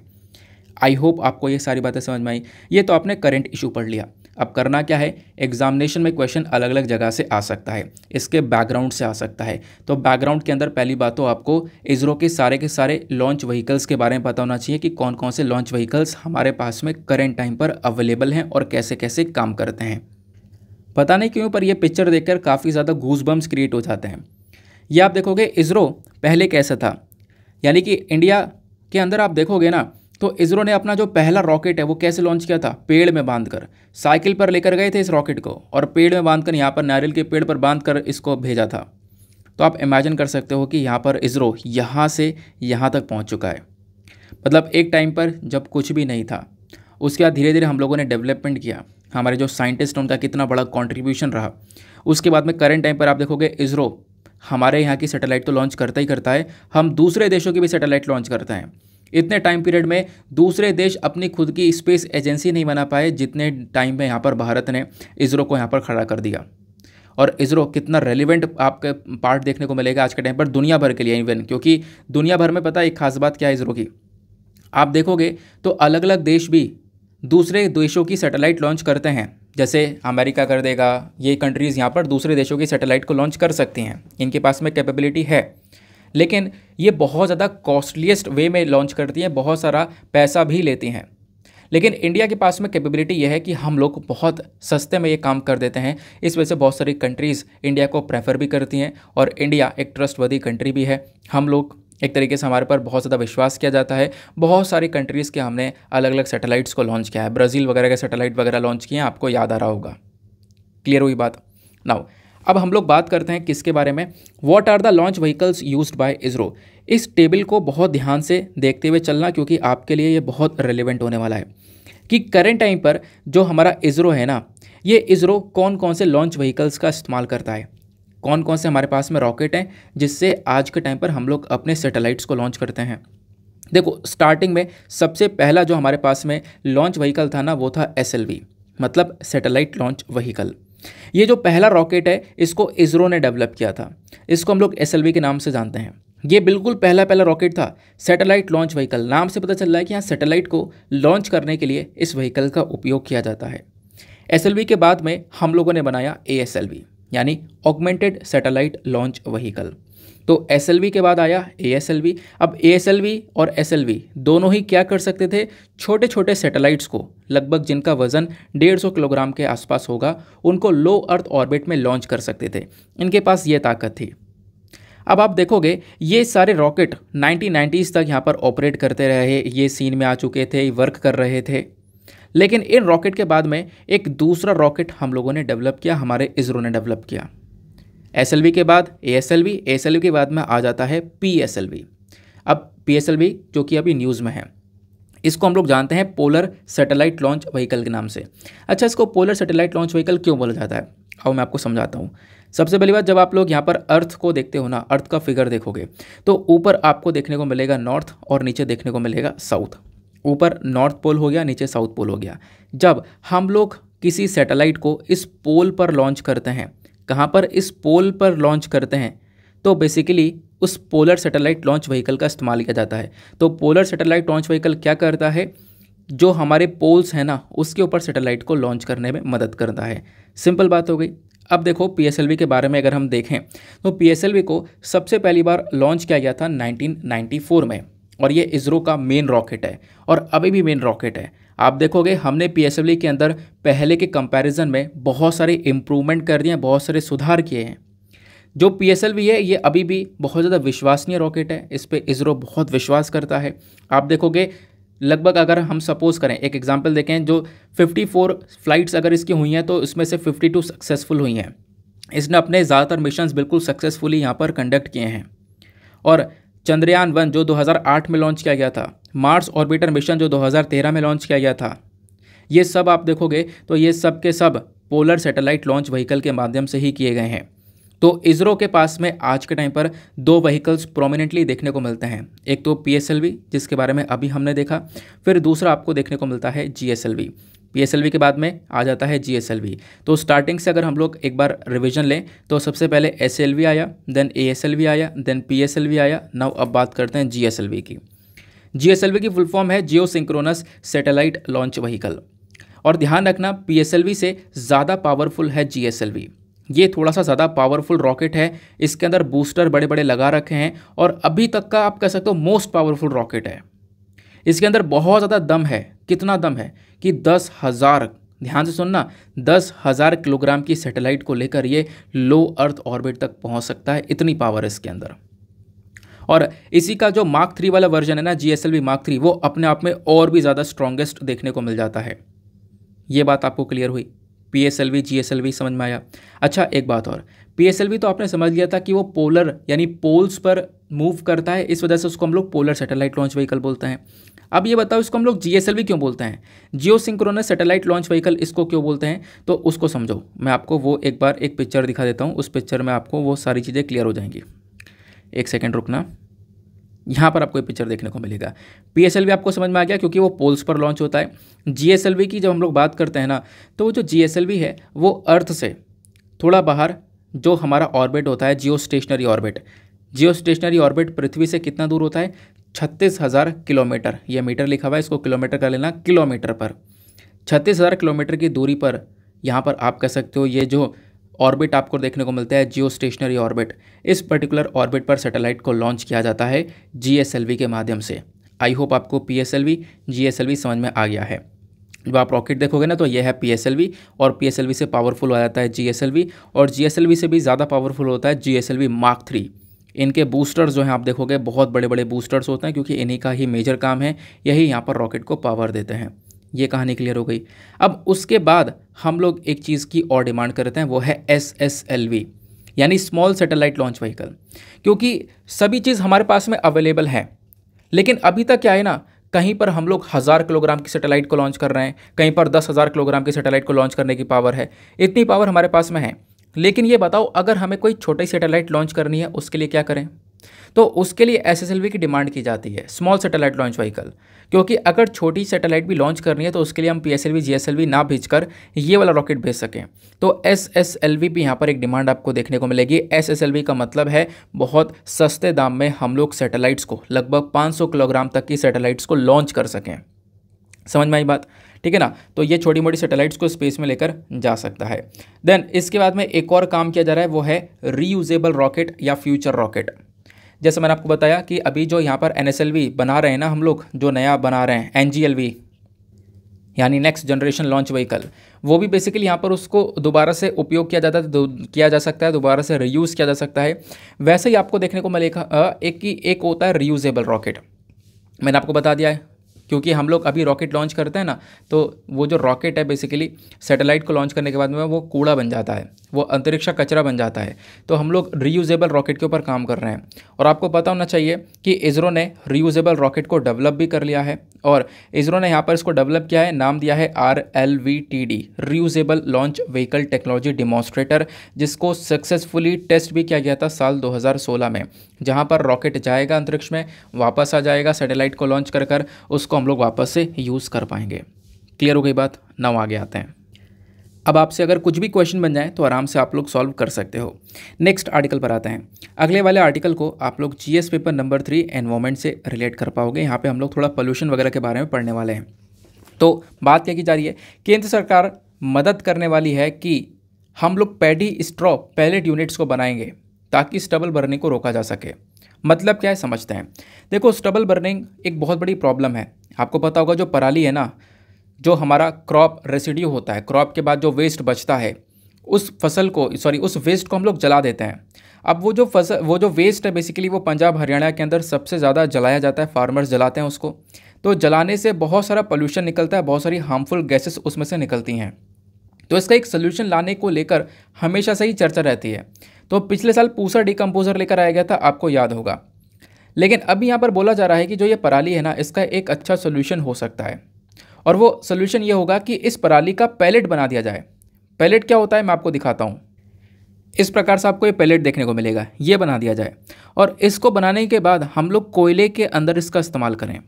A: आई होप आपको ये सारी बातें समझ में आई ये तो आपने करंट इशू पढ़ लिया अब करना क्या है एग्जामिनेशन में क्वेश्चन अलग अलग जगह से आ सकता है इसके बैकग्राउंड से आ सकता है तो बैकग्राउंड के अंदर पहली बात तो आपको इसरो के सारे के सारे लॉन्च व्हीकल्स के बारे में पता होना चाहिए कि कौन कौन से लॉन्च व्हीकल्स हमारे पास में करेंट टाइम पर अवेलेबल हैं और कैसे कैसे काम करते हैं पता नहीं क्यों पर यह पिक्चर देखकर काफ़ी ज़्यादा घूस बम्स क्रिएट हो जाते हैं ये आप देखोगे इसरो पहले कैसा था यानी कि इंडिया के अंदर आप देखोगे ना तो इसरो ने अपना जो पहला रॉकेट है वो कैसे लॉन्च किया था पेड़ में बांधकर साइकिल पर लेकर गए थे इस रॉकेट को और पेड़ में बांधकर यहाँ पर नारियल के पेड़ पर बांधकर इसको भेजा था तो आप इमेजिन कर सकते हो कि यहाँ पर इसरो यहाँ से यहाँ तक पहुँच चुका है मतलब एक टाइम पर जब कुछ भी नहीं था उसके बाद धीरे धीरे हम लोगों ने डेवलपमेंट किया हमारे जो साइंटिस्ट उनका कितना बड़ा कॉन्ट्रीब्यूशन रहा उसके बाद में करेंट टाइम पर आप देखोगे इसरो हमारे यहाँ की सैटेलाइट तो लॉन्च करता ही करता है हम दूसरे देशों की भी सैटेलाइट लॉन्च करते हैं इतने टाइम पीरियड में दूसरे देश अपनी खुद की स्पेस एजेंसी नहीं बना पाए जितने टाइम में यहाँ पर भारत ने इसरो को यहाँ पर खड़ा कर दिया और इसरो कितना रेलिवेंट आपके पार्ट देखने को मिलेगा आज के टाइम पर दुनिया भर के लिए इवन क्योंकि दुनिया भर में पता एक खास बात क्या है इसरो की आप देखोगे तो अलग अलग देश भी दूसरे देशों की सैटेलाइट लॉन्च करते हैं जैसे अमेरिका कर देगा ये कंट्रीज़ यहाँ पर दूसरे देशों की सैटेलाइट को लॉन्च कर सकती हैं इनके पास में कैपेबिलिटी है लेकिन ये बहुत ज़्यादा कॉस्टलीस्ट वे में लॉन्च करती हैं बहुत सारा पैसा भी लेती हैं लेकिन इंडिया के पास में कैपेबिलिटी यह है कि हम लोग बहुत सस्ते में ये काम कर देते हैं इस वजह से बहुत सारी कंट्रीज़ इंडिया को प्रेफर भी करती हैं और इंडिया एक ट्रस्टवर्दी कंट्री भी है हम लोग एक तरीके से हमारे पर बहुत ज़्यादा विश्वास किया जाता है बहुत सारी कंट्रीज़ के हमने अलग अलग सैटेलाइट्स को लॉन्च किया है ब्राज़ील वगैरह के सैटेलाइट वगैरह लॉन्च किए हैं आपको याद आ रहा होगा क्लियर हुई बात नाउ अब हम लोग बात करते हैं किसके बारे में what are the launch vehicles use by ISRO इस टेबल को बहुत ध्यान से देखते हुए चलना क्योंकि आपके लिए ये बहुत रिलेवेंट होने वाला है कि करेंट टाइम पर जो हमारा इसरो है ना ये इसरो कौन कौन से लॉन्च व्हीकल्स का इस्तेमाल करता है कौन कौन से हमारे पास में रॉकेट हैं जिससे आज के टाइम पर हम लोग अपने सेटेलाइट्स को लॉन्च करते हैं देखो स्टार्टिंग में सबसे पहला जो हमारे पास में लॉन्च व्हीकल था ना वो था एस मतलब सेटेलाइट लॉन्च व्हीकल ये जो पहला रॉकेट है इसको इसरो ने डेवलप किया था इसको हम लोग एस के नाम से जानते हैं ये बिल्कुल पहला पहला रॉकेट था सैटेलाइट लॉन्च व्हीकल नाम से पता चल रहा है कि यहाँ सैटेलाइट को लॉन्च करने के लिए इस व्हीकल का उपयोग किया जाता है एस के बाद में हम लोगों ने बनाया ए यानी ऑगमेंटेड सैटेलाइट लॉन्च वहीकल तो एस के बाद आया ए अब ए और एस दोनों ही क्या कर सकते थे छोटे छोटे सैटेलाइट्स को लगभग जिनका वज़न 150 किलोग्राम के आसपास होगा उनको लो अर्थ ऑर्बिट में लॉन्च कर सकते थे इनके पास ये ताकत थी अब आप देखोगे ये सारे रॉकेट 1990s तक यहाँ पर ऑपरेट करते रहे ये सीन में आ चुके थे वर्क कर रहे थे लेकिन इन रॉकेट के बाद में एक दूसरा रॉकेट हम लोगों ने डेवलप किया हमारे इसरो ने डेवलप किया एस के बाद ए एस एल के बाद में आ जाता है पी अब पी जो कि अभी न्यूज़ में है इसको हम लोग जानते हैं पोलर सैटेलाइट लॉन्च व्हीकल के नाम से अच्छा इसको पोलर सैटेलाइट लॉन्च व्हीकल क्यों बोला जाता है और मैं आपको समझाता हूँ सबसे पहली बात जब आप लोग यहाँ पर अर्थ को देखते हो ना अर्थ का फिगर देखोगे तो ऊपर आपको देखने को मिलेगा नॉर्थ और नीचे देखने को मिलेगा साउथ ऊपर नॉर्थ पोल हो गया नीचे साउथ पोल हो गया जब हम लोग किसी सैटेलाइट को इस पोल पर लॉन्च करते हैं कहाँ पर इस पोल पर लॉन्च करते हैं तो बेसिकली उस पोलर सैटेलाइट लॉन्च व्हीकल का इस्तेमाल किया जाता है तो पोलर सैटेलाइट लॉन्च व्हीकल क्या करता है जो हमारे पोल्स हैं ना उसके ऊपर सैटेलाइट को लॉन्च करने में मदद करता है सिंपल बात हो गई अब देखो पी के बारे में अगर हम देखें तो पी को सबसे पहली बार लॉन्च किया गया था 1994 में और ये इसरो का मेन रॉकेट है और अभी भी मेन रॉकेट है आप देखोगे हमने पी के अंदर पहले के कंपैरिजन में बहुत सारे इम्प्रूवमेंट कर दिए हैं बहुत सारे सुधार किए हैं जो पी है ये अभी भी बहुत ज़्यादा विश्वसनीय रॉकेट है इस पर इसरो बहुत विश्वास करता है आप देखोगे लगभग अगर हम सपोज़ करें एक एग्जाम्पल देखें जो 54 फ्लाइट्स अगर इसकी हुई हैं तो इसमें से 52 सक्सेसफुल हुई हैं इसने अपने ज़्यादातर मिशन बिल्कुल सक्सेसफुली यहाँ पर कंडक्ट किए हैं और चंद्रयान वन जो 2008 में लॉन्च किया गया था मार्स ऑर्बिटर मिशन जो 2013 में लॉन्च किया गया था ये सब आप देखोगे तो ये सब के सब पोलर सैटेलाइट लॉन्च व्हीकल के माध्यम से ही किए गए हैं तो इसरो के पास में आज के टाइम पर दो व्हीकल्स प्रोमिनेंटली देखने को मिलते हैं एक तो पी जिसके बारे में अभी हमने देखा फिर दूसरा आपको देखने को मिलता है जी पी के बाद में आ जाता है जी तो स्टार्टिंग से अगर हम लोग एक बार रिविजन लें तो सबसे पहले एस आया देन ए आया देन पी आया नाउ अब बात करते हैं जी की जी की फुल फॉर्म है geosynchronous satellite launch vehicle और ध्यान रखना पी से ज़्यादा पावरफुल है जी ये थोड़ा सा ज़्यादा पावरफुल रॉकेट है इसके अंदर बूस्टर बड़े बड़े लगा रखे हैं और अभी तक का आप कह सकते हो मोस्ट पावरफुल रॉकेट है इसके अंदर बहुत ज़्यादा दम है कितना दम है कि दस हज़ार ध्यान से सुनना दस हज़ार किलोग्राम की सैटेलाइट को लेकर ये लो अर्थ ऑर्बिट तक पहुंच सकता है इतनी पावर है इसके अंदर और इसी का जो मार्क थ्री वाला वर्जन है ना G S L V mark three वो अपने आप में और भी ज़्यादा स्ट्रॉन्गेस्ट देखने को मिल जाता है ये बात आपको क्लियर हुई P S L V G S L V समझ में आया अच्छा एक बात और पी एस एल वी तो आपने समझ लिया था कि वो पोलर यानी पोल्स पर मूव करता है इस वजह से उसको हम लोग पोलर सैटेलाइट लॉन्च व्हीकल बोलते हैं अब ये बताओ इसको हम लोग जी क्यों बोलते हैं geosynchronous satellite launch vehicle इसको क्यों बोलते हैं तो उसको समझो मैं आपको वो एक बार एक पिक्चर दिखा देता हूँ उस पिक्चर में आपको वो सारी चीज़ें क्लियर हो जाएंगी एक सेकेंड रुकना यहाँ पर आपको ये पिक्चर देखने को मिलेगा पी एस एल वी आपको समझ में आ गया क्योंकि वो पोल्स पर लॉन्च होता है जी एस एल वी की जब हम लोग बात करते हैं ना तो वो जो जी एस एल वी है वो अर्थ से थोड़ा बाहर जो हमारा ऑर्बिट होता है geostationary orbit geostationary orbit पृथ्वी से कितना दूर होता है छत्तीस हज़ार किलोमीटर ये मीटर लिखा हुआ है इसको किलोमीटर कर लेना किलोमीटर पर छत्तीस हज़ार किलोमीटर की दूरी पर यहाँ पर आप कह सकते हो ये जो ऑर्बिट आपको देखने को मिलता है जियो स्टेशनरी ऑर्बिट इस पर्टिकुलर ऑर्बिट पर सैटेलाइट को लॉन्च किया जाता है जी के माध्यम से आई होप आपको पी एस समझ में आ गया है जब आप रॉकेट देखोगे ना तो यह है पी और पी से पावरफुल हो जाता है जी और जी से भी ज़्यादा पावरफुल होता है जी मार्क थ्री इनके बूस्टर्स जो हैं आप देखोगे बहुत बड़े बड़े बूस्टर्स होते हैं क्योंकि इन्हीं का ही मेजर काम है यही यहाँ पर रॉकेट को पावर देते हैं ये कहानी क्लियर हो गई अब उसके बाद हम लोग एक चीज़ की और डिमांड करते हैं वो है एस एस एल वी यानी स्मॉल सेटेलाइट लॉन्च व्हीकल क्योंकि सभी चीज़ हमारे पास में अवेलेबल है लेकिन अभी तक क्या है ना कहीं पर हम लोग हज़ार किलोग्राम की सैटेलाइट को लॉन्च कर रहे हैं कहीं पर दस हज़ार किलोग्राम की सैटेलाइट को लॉन्च करने की पावर है इतनी पावर हमारे पास में है लेकिन ये बताओ अगर हमें कोई छोटी सैटेलाइट लॉन्च करनी है उसके लिए क्या करें तो उसके लिए एस की डिमांड की जाती है स्मॉल सैटेलाइट लॉन्च व्हीकल क्योंकि अगर छोटी सैटेलाइट भी लॉन्च करनी है तो उसके लिए हम पी एस एल वी ना भेज कर ये वाला रॉकेट भेज सकें तो एस एस एल वी भी यहाँ पर एक डिमांड आपको देखने को मिलेगी एस एस एल वी का मतलब है बहुत सस्ते दाम में हम लोग सैटेलाइट्स को लगभग 500 किलोग्राम तक की सैटेलाइट्स को लॉन्च कर सकें समझ में आई बात ठीक है ना तो ये छोटी मोटी सेटेलाइट्स को स्पेस में लेकर जा सकता है देन इसके बाद में एक और काम किया जा रहा है वो है रीयूजेबल रॉकेट या फ्यूचर रॉकेट जैसे मैंने आपको बताया कि अभी जो यहाँ पर एन बना रहे हैं ना हम लोग जो नया बना रहे हैं एन यानी नेक्स्ट जनरेशन लॉन्च व्हीकल वो भी बेसिकली यहाँ पर उसको दोबारा से उपयोग किया जाता है किया जा सकता है दोबारा से रीयूज़ किया जा सकता है वैसे ही आपको देखने को मिलेगा एक कि एक होता है रीयूजेबल रॉकेट मैंने आपको बता दिया है क्योंकि हम लोग अभी रॉकेट लॉन्च करते हैं ना तो वो जो रॉकेट है बेसिकली सैटेलाइट को लॉन्च करने के बाद में वो कूड़ा बन जाता है वो अंतरिक्ष का कचरा बन जाता है तो हम लोग रीयूजेबल रॉकेट के ऊपर काम कर रहे हैं और आपको पता होना चाहिए कि इसरो ने रीयूजेबल रॉकेट को डेवलप भी कर लिया है और इसरो ने यहाँ पर इसको डेवलप किया है नाम दिया है R L V T D reusable launch vehicle technology demonstrator जिसको सक्सेसफुली टेस्ट भी किया गया था साल 2016 में जहाँ पर रॉकेट जाएगा अंतरिक्ष में वापस आ जाएगा सैटेलाइट को लॉन्च कर कर उसको हम लोग वापस से यूज़ कर पाएंगे क्लियर हो गई बात नौ आगे आते हैं अब आपसे अगर कुछ भी क्वेश्चन बन जाए तो आराम से आप लोग सॉल्व कर सकते हो नेक्स्ट आर्टिकल पर आते हैं अगले वाले आर्टिकल को आप लोग GS paper number three environment से रिलेट कर पाओगे यहाँ पे हम लोग थोड़ा पोल्यूशन वगैरह के बारे में पढ़ने वाले हैं तो बात क्या की जा रही है केंद्र सरकार मदद करने वाली है कि हम लोग पैडी स्ट्रॉ पैलेट यूनिट्स को बनाएंगे ताकि स्टबल बर्निंग को रोका जा सके मतलब क्या है समझते हैं देखो स्टबल बर्निंग एक बहुत बड़ी प्रॉब्लम है आपको पता होगा जो पराली है ना जो हमारा क्रॉप रेसिड्यू होता है क्रॉप के बाद जो वेस्ट बचता है उस फसल को सॉरी उस वेस्ट को हम लोग जला देते हैं अब वो जो फसल वो जो वेस्ट है बेसिकली वो पंजाब हरियाणा के अंदर सबसे ज़्यादा जलाया जाता है फार्मर्स जलाते हैं उसको तो जलाने से बहुत सारा पोल्यूशन निकलता है बहुत सारी हार्मफुल गैसेस उसमें से निकलती हैं तो इसका एक सोल्यूशन लाने को लेकर हमेशा से ही चर्चा रहती है तो पिछले साल पूसा डिकम्पोज़र लेकर आया गया था आपको याद होगा लेकिन अभी यहाँ पर बोला जा रहा है कि जो ये पराली है ना इसका एक अच्छा सोल्यूशन हो सकता है और वो सोल्यूशन ये होगा कि इस पराली का पैलेट बना दिया जाए पैलेट क्या होता है मैं आपको दिखाता हूँ इस प्रकार से आपको ये पैलेट देखने को मिलेगा ये बना दिया जाए और इसको बनाने के बाद हम लोग कोयले के अंदर इसका इस्तेमाल करें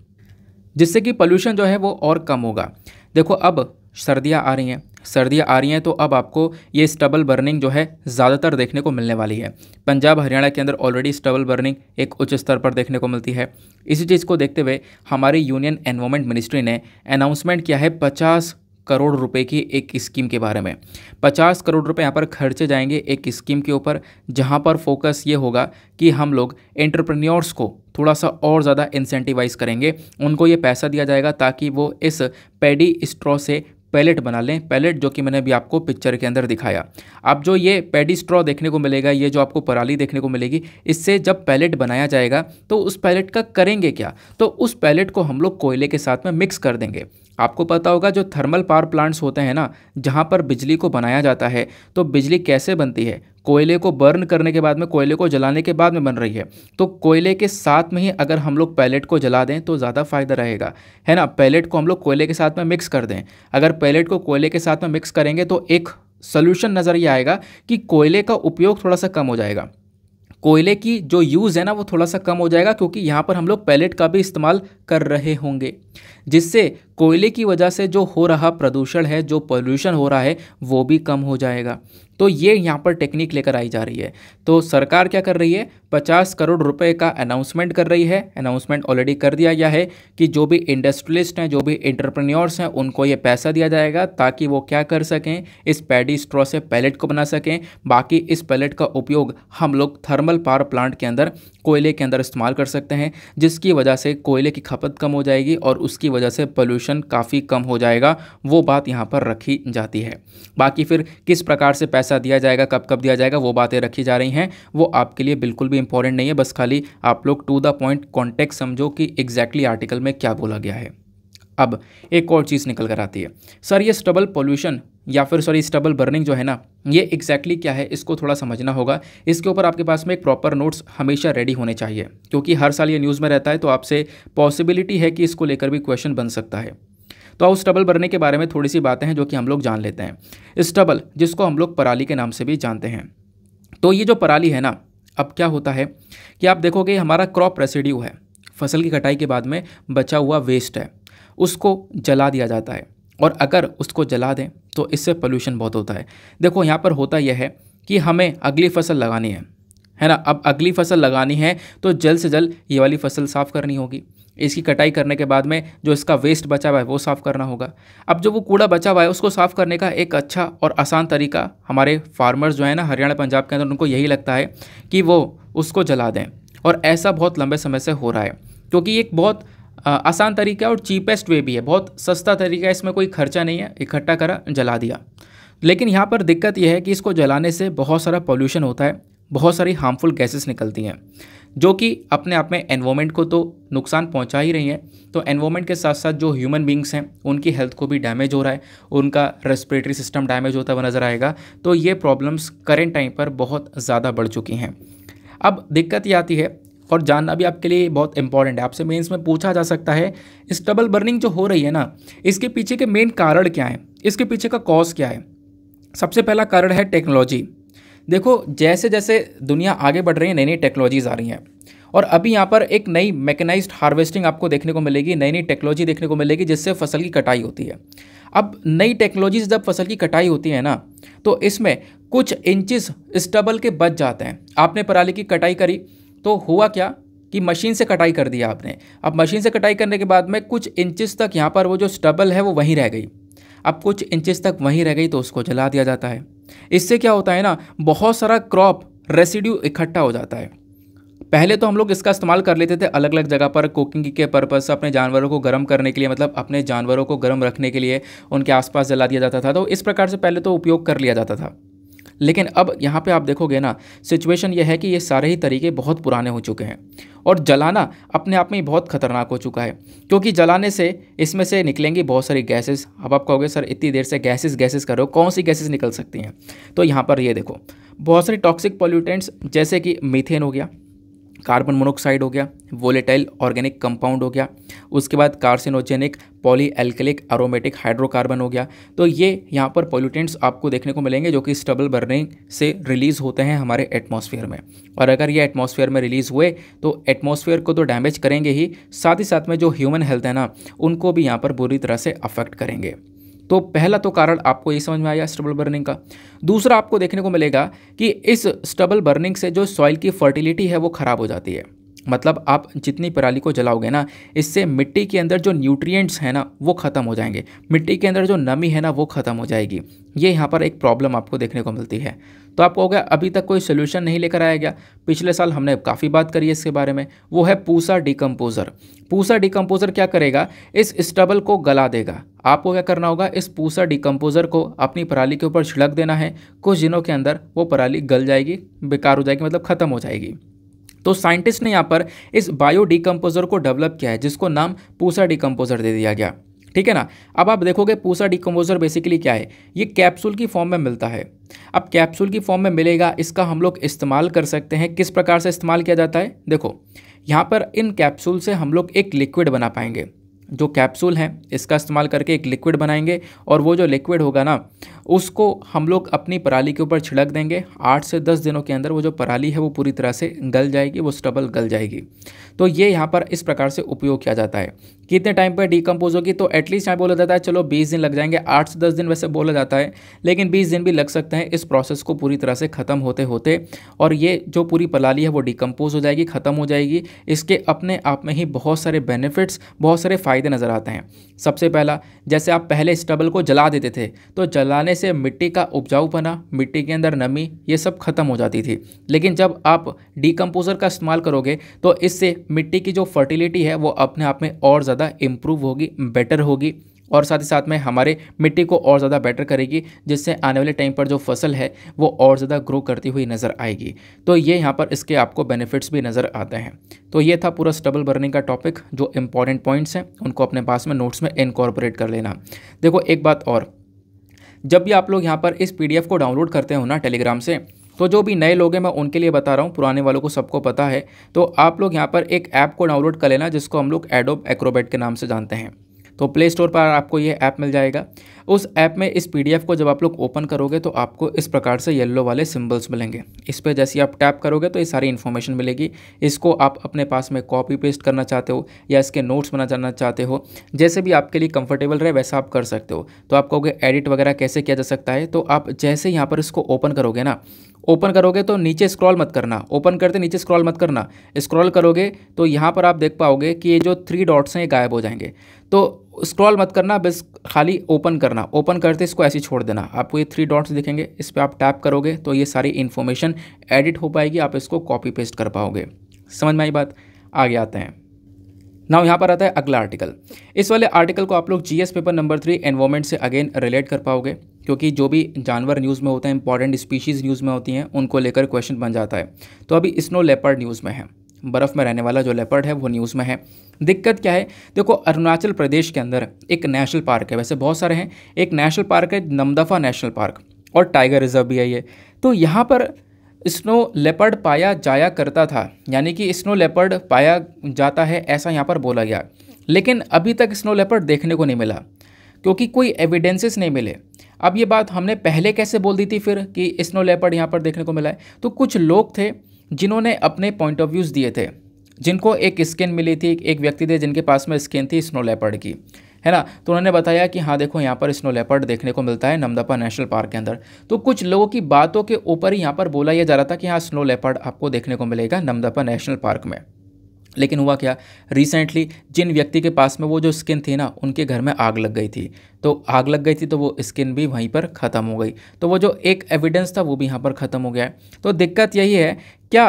A: जिससे कि पोल्यूशन जो है वो और कम होगा देखो अब सर्दियाँ आ रही हैं सर्दियाँ आ रही हैं तो अब आपको ये स्टबल बर्निंग जो है ज़्यादातर देखने को मिलने वाली है पंजाब हरियाणा के अंदर ऑलरेडी स्टबल बर्निंग एक उच्च स्तर पर देखने को मिलती है इसी चीज़ को देखते हुए हमारी यूनियन एनवायरमेंट मिनिस्ट्री ने अनाउंसमेंट किया है पचास करोड़ रुपए की एक स्कीम के बारे में पचास करोड़ रुपए यहाँ पर खर्चे जाएंगे एक स्कीम के ऊपर जहाँ पर फोकस ये होगा कि हम लोग एंटरप्रेन्योर्स को थोड़ा सा और ज़्यादा इंसेंटिवाइज़ करेंगे उनको ये पैसा दिया जाएगा ताकि वो इस पेडी स्ट्रॉ से पैलेट बना लें पैलेट जो कि मैंने अभी आपको पिक्चर के अंदर दिखाया अब जो ये पेडी स्ट्रॉ देखने को मिलेगा ये जो आपको पराली देखने को मिलेगी इससे जब पैलेट बनाया जाएगा तो उस पैलेट का करेंगे क्या तो उस पैलेट को हम लोग कोयले के साथ में मिक्स कर देंगे आपको पता होगा जो थर्मल पावर प्लांट्स होते हैं ना जहाँ पर बिजली को बनाया जाता है तो बिजली कैसे बनती है कोयले को बर्न करने के बाद में कोयले को जलाने के बाद में बन रही है तो कोयले के साथ में ही अगर हम लोग पैलेट को जला दें तो ज़्यादा फ़ायदा रहेगा है ना पैलेट को हम लोग कोयले के साथ में मिक्स कर दें अगर पैलेट को कोयले के साथ में मिक्स करेंगे तो एक सोल्यूशन नज़र ये आएगा कि कोयले का उपयोग थोड़ा सा कम हो जाएगा कोयले की जो यूज़ है ना वो थोड़ा सा कम हो जाएगा क्योंकि यहाँ पर हम लोग पैलेट का भी इस्तेमाल कर रहे होंगे जिससे कोयले की वजह से जो हो रहा प्रदूषण है जो पोल्यूशन हो रहा है वो भी कम हो जाएगा तो ये यहाँ पर टेक्निक लेकर आई जा रही है तो सरकार क्या कर रही है पचास करोड़ रुपए का अनाउंसमेंट कर रही है अनाउंसमेंट ऑलरेडी कर दिया गया है कि जो भी इंडस्ट्रियलिस्ट हैं जो भी इंटरप्रन्योर्स हैं उनको ये पैसा दिया जाएगा ताकि वो क्या कर सकें इस पैडी स्ट्रॉ से पैलेट को बना सकें बाकी इस पैलेट का उपयोग हम लोग थर्मल पावर प्लांट के अंदर कोयले के अंदर इस्तेमाल कर सकते हैं जिसकी वजह से कोयले की खपत कम हो जाएगी और उसकी वजह से पोल्यूशन काफ़ी कम हो जाएगा वो बात यहाँ पर रखी जाती है बाकी फिर किस प्रकार से पैसा दिया जाएगा कब कब दिया जाएगा वो बातें रखी जा रही हैं वो आपके लिए बिल्कुल भी इंपॉर्टेंट नहीं है बस खाली आप लोग टू द पॉइंट कॉन्टेक्ट समझो कि एग्जैक्टली आर्टिकल में क्या बोला गया है अब एक और चीज़ निकल कर आती है सर ये स्टबल पोल्यूशन या फिर सॉरी स्टबल बर्निंग जो है ना ये एग्जैक्टली exactly क्या है इसको थोड़ा समझना होगा इसके ऊपर आपके पास में एक प्रॉपर नोट्स हमेशा रेडी होने चाहिए क्योंकि हर साल ये न्यूज़ में रहता है तो आपसे पॉसिबिलिटी है कि इसको लेकर भी क्वेश्चन बन सकता है तो हाउस स्टबल बर्निंग के बारे में थोड़ी सी बातें हैं जो कि हम लोग जान लेते हैं स्टबल जिसको हम लोग पराली के नाम से भी जानते हैं तो ये जो पराली है ना अब क्या होता है कि आप देखोगे हमारा क्रॉप रेसिड्यू है फसल की कटाई के बाद में बचा हुआ वेस्ट है उसको जला दिया जाता है और अगर उसको जला दें तो इससे पोल्यूशन बहुत होता है देखो यहाँ पर होता यह है कि हमें अगली फसल लगानी है है ना अब अगली फसल लगानी है तो जल्द से जल्द ये वाली फसल साफ़ करनी होगी इसकी कटाई करने के बाद में जो इसका वेस्ट बचा हुआ है वो साफ़ करना होगा अब जो वो कूड़ा बचा हुआ है उसको साफ़ करने का एक अच्छा और आसान तरीका हमारे फार्मर्स जो है ना हरियाणा पंजाब के अंदर उनको यही लगता है कि वो उसको जला दें और ऐसा बहुत लंबे समय से हो रहा है क्योंकि एक बहुत आसान तरीका है और चीपेस्ट वे भी है बहुत सस्ता तरीका है इसमें कोई खर्चा नहीं है इकट्ठा करा जला दिया लेकिन यहाँ पर दिक्कत यह है कि इसको जलाने से बहुत सारा पॉल्यूशन होता है बहुत सारी हार्मफुल गैसेस निकलती हैं जो कि अपने आप में एनवायरमेंट को तो नुकसान पहुंचा ही रही हैं तो एनवायरमेंट के साथ साथ जो ह्यूमन बींग्स हैं उनकी हेल्थ को भी डैमेज हो रहा है उनका रेस्पिरेटरी सिस्टम डैमेज होता हुआ नज़र आएगा तो ये प्रॉब्लम्स करेंट टाइम पर बहुत ज़्यादा बढ़ चुकी हैं अब दिक्कत ये आती है और जानना भी आपके लिए बहुत इंपॉर्टेंट है आपसे मेंस में पूछा जा सकता है इस डबल बर्निंग जो हो रही है ना इसके पीछे के मेन कारण क्या है इसके पीछे का कॉज क्या है सबसे पहला कारण है टेक्नोलॉजी देखो जैसे जैसे दुनिया आगे बढ़ रही है नई नई टेक्नोलॉजीज़ आ रही हैं और अभी यहाँ पर एक नई मैकेनाइज हार्वेस्टिंग आपको देखने को मिलेगी नई नई टेक्नोलॉजी देखने को मिलेगी जिससे फसल की कटाई होती है अब नई टेक्नोलॉजीज जब फसल की कटाई होती है ना तो इसमें कुछ इंचिस स्टबल के बच जाते हैं आपने पराली की कटाई करी तो हुआ क्या कि मशीन से कटाई कर दिया आपने अब मशीन से कटाई करने के बाद में कुछ इंचिस तक यहाँ पर वो जो स्टबल है वो वहीं रह गई अब कुछ इंचिस तक वहीं रह गई तो उसको जला दिया जाता है इससे क्या होता है ना बहुत सारा क्रॉप रेसिड्यू इकट्ठा हो जाता है पहले तो हम लोग इसका इस्तेमाल कर लेते थे अलग अलग जगह पर कुकिंग के पर्पज़ से अपने जानवरों को गर्म करने के लिए मतलब अपने जानवरों को गर्म रखने के लिए उनके आसपास जला दिया जाता था तो इस प्रकार से पहले तो उपयोग कर लिया जाता था लेकिन अब यहाँ पे आप देखोगे ना सिचुएशन ये है कि ये सारे ही तरीके बहुत पुराने हो चुके हैं और जलाना अपने आप में ही बहुत खतरनाक हो चुका है क्योंकि जलाने से इसमें से निकलेंगी बहुत सारी गैसेस अब आप कहोगे सर इतनी देर से गैसेस गैसेस करो कौन सी गैसेस निकल सकती हैं तो यहाँ पर ये देखो बहुत सारी टॉक्सिक पॉल्यूटेंट्स जैसे कि मीथेन हो गया कार्बन मोनोक्साइड हो गया वोलेटाइल ऑर्गेनिक कंपाउंड हो गया उसके बाद carcinogenic poly alkylic aromatic hydrocarbon हो गया तो ये यहाँ पर पॉल्यूटेंट्स आपको देखने को मिलेंगे जो कि स्टबल बर्निंग से रिलीज़ होते हैं हमारे एटमॉस्फेयर में और अगर ये एटमॉस्फेयर में रिलीज़ हुए तो एटमॉस्फेयर को तो डैमेज करेंगे ही साथ ही साथ में जो ह्यूमन हेल्थ है ना उनको भी यहाँ पर बुरी तरह से अफेक्ट करेंगे तो पहला तो कारण आपको ये समझ में आया स्टबल बर्निंग का दूसरा आपको देखने को मिलेगा कि इस स्टबल बर्निंग से जो सॉइल की फर्टिलिटी है वो ख़राब हो जाती है मतलब आप जितनी पराली को जलाओगे ना इससे मिट्टी के अंदर जो न्यूट्रिएंट्स हैं ना वो ख़त्म हो जाएंगे मिट्टी के अंदर जो नमी है ना वो ख़त्म हो जाएगी ये यहाँ पर एक प्रॉब्लम आपको देखने को मिलती है तो आपको गया अभी तक कोई सोल्यूशन नहीं लेकर आया गया पिछले साल हमने काफ़ी बात करी है इसके बारे में वो है पूसा डिकम्पोज़र पूसा डिकम्पोज़र क्या करेगा इस स्टबल को गला देगा आपको क्या करना होगा इस पूसा डिकम्पोज़र को अपनी पराली के ऊपर छिड़क देना है कुछ दिनों के अंदर वो पराली गल जाएगी बेकार हो जाएगी मतलब ख़त्म हो जाएगी तो साइंटिस्ट ने यहाँ पर इस बायो डिकम्पोजर को डेवलप किया है जिसको नाम पूसा डिकम्पोजर दे दिया गया ठीक है ना अब आप देखोगे पूसा डिकम्पोजर बेसिकली क्या है ये कैप्सूल की फॉर्म में मिलता है अब कैप्सूल की फॉर्म में मिलेगा इसका हम लोग इस्तेमाल कर सकते हैं किस प्रकार से इस्तेमाल किया जाता है देखो यहाँ पर इन कैप्सूल से हम लोग एक लिक्विड बना पाएंगे जो कैप्सूल है इसका इस्तेमाल करके एक लिक्विड बनाएंगे और वो जो लिक्विड होगा ना उसको हम लोग अपनी पराली के ऊपर छिड़क देंगे आठ से दस दिनों के अंदर वो जो पराली है वो पूरी तरह से गल जाएगी वो स्टबल गल जाएगी तो ये यहाँ पर इस प्रकार से उपयोग किया जाता है कितने टाइम पर डिकम्पोज होगी तो एटलीस्ट यहाँ बोला जाता है चलो बीस दिन लग जाएंगे आठ से दस दिन वैसे बोला जाता है लेकिन बीस दिन भी लग सकते हैं इस प्रोसेस को पूरी तरह से ख़त्म होते होते और ये जो पूरी पराली है वो डिकम्पोज हो जाएगी ख़त्म हो जाएगी इसके अपने आप में ही बहुत सारे बेनिफिट्स बहुत सारे फ़ायदे नज़र आते हैं सबसे पहला जैसे आप पहले स्टबल को जला देते थे तो जलाने करने से मिट्टी का उपजाऊ बना मिट्टी के अंदर नमी ये सब खत्म हो जाती थी लेकिन जब आप डिकम्पोज़र का इस्तेमाल करोगे तो इससे मिट्टी की जो फर्टिलिटी है वो अपने आप में और ज़्यादा इम्प्रूव होगी बेटर होगी और साथ ही साथ में हमारे मिट्टी को और ज़्यादा बेटर करेगी जिससे आने वाले टाइम पर जो फसल है वो और ज़्यादा ग्रो करती हुई नज़र आएगी तो ये यहाँ पर इसके आपको बेनिफिट्स भी नज़र आते हैं तो ये था पूरा स्टबल बर्निंग का टॉपिक जो इंपॉर्टेंट पॉइंट्स हैं उनको अपने पास में नोट्स में इनकॉर्पोरेट कर लेना देखो एक बात और जब भी आप लोग यहाँ पर इस पी को डाउनलोड करते हो ना टेलीग्राम से तो जो भी नए लोग हैं मैं उनके लिए बता रहा हूँ पुराने वालों को सबको पता है तो आप लोग यहाँ पर एक ऐप को डाउनलोड कर लेना जिसको हम लोग एडोब एक्रोबेट के नाम से जानते हैं तो प्ले स्टोर पर आपको ये ऐप मिल जाएगा उस ऐप में इस पीडीएफ को जब आप लोग ओपन करोगे तो आपको इस प्रकार से येलो वाले सिम्बल्स मिलेंगे इस पर जैसे आप टैप करोगे तो ये सारी इन्फॉर्मेशन मिलेगी इसको आप अपने पास में कॉपी पेस्ट करना चाहते हो या इसके नोट्स बना जाना चाहते हो जैसे भी आपके लिए कंफर्टेबल रहे वैसा आप कर सकते हो तो आप कहोगे एडिट वगैरह कैसे किया जा सकता है तो आप जैसे यहाँ पर इसको ओपन करोगे ना ओपन करोगे तो नीचे स्क्रॉल मत करना ओपन करते नीचे स्क्रॉल मत करना स्क्रॉल करोगे तो यहाँ पर आप देख पाओगे कि ये जो थ्री डॉट्स हैं ये गायब हो जाएंगे तो स्क्रॉल मत करना बस खाली ओपन करना ओपन करते इसको ऐसे छोड़ देना आपको ये थ्री डॉट्स दिखेंगे इस पर आप टैप करोगे तो ये सारी इन्फॉर्मेशन एडिट हो पाएगी आप इसको कॉपी पेस्ट कर पाओगे समझ में आई बात आगे आते हैं नाउ यहाँ पर आता है अगला आर्टिकल इस वाले आर्टिकल को आप लोग GS paper number three environment से अगेन रिलेट कर पाओगे क्योंकि जो भी जानवर न्यूज़ में होते हैं इंपॉर्टेंट स्पीशीज़ न्यूज़ में होती हैं उनको लेकर क्वेश्चन बन जाता है तो अभी स्नो लेपर्ड न्यूज़ में है बर्फ़ में रहने वाला जो लेपर्ड है वो न्यूज़ में है दिक्कत क्या है देखो अरुणाचल प्रदेश के अंदर एक नेशनल पार्क है वैसे बहुत सारे हैं एक नेशनल पार्क है नमदफा नेशनल पार्क और टाइगर रिजर्व भी है ये तो यहाँ पर स्नो लेपर्ड पाया जाया करता था यानी कि स्नो लेपर्ड पाया जाता है ऐसा यहाँ पर बोला गया लेकिन अभी तक स्नो लेपर्ड देखने को नहीं मिला क्योंकि कोई एविडेंसेस नहीं मिले अब ये बात हमने पहले कैसे बोल दी थी फिर कि स्नो लेपर्ड यहाँ पर देखने को मिला है तो कुछ लोग थे जिन्होंने अपने पॉइंट ऑफ व्यूज़ दिए थे जिनको एक स्किन मिली थी एक व्यक्ति थे जिनके पास में स्किन थी स्नो लेपर्ड की है ना तो उन्होंने बताया कि हाँ देखो यहाँ पर स्नो लेपर्ड देखने को मिलता है नमदापा नेशनल पार्क के अंदर तो कुछ लोगों की बातों के ऊपर ही यहाँ पर बोला यह जा रहा था कि हाँ स्नो लेपर्ड आपको देखने को मिलेगा नमदापा नेशनल पार्क में लेकिन हुआ क्या रिसेंटली जिन व्यक्ति के पास में वो जो स्किन थी ना उनके घर में आग लग गई थी तो आग लग गई थी तो वो स्किन भी वहीं पर ख़त्म हो गई तो वो जो एक एविडेंस था वो भी यहाँ पर ख़त्म हो गया तो दिक्कत यही है क्या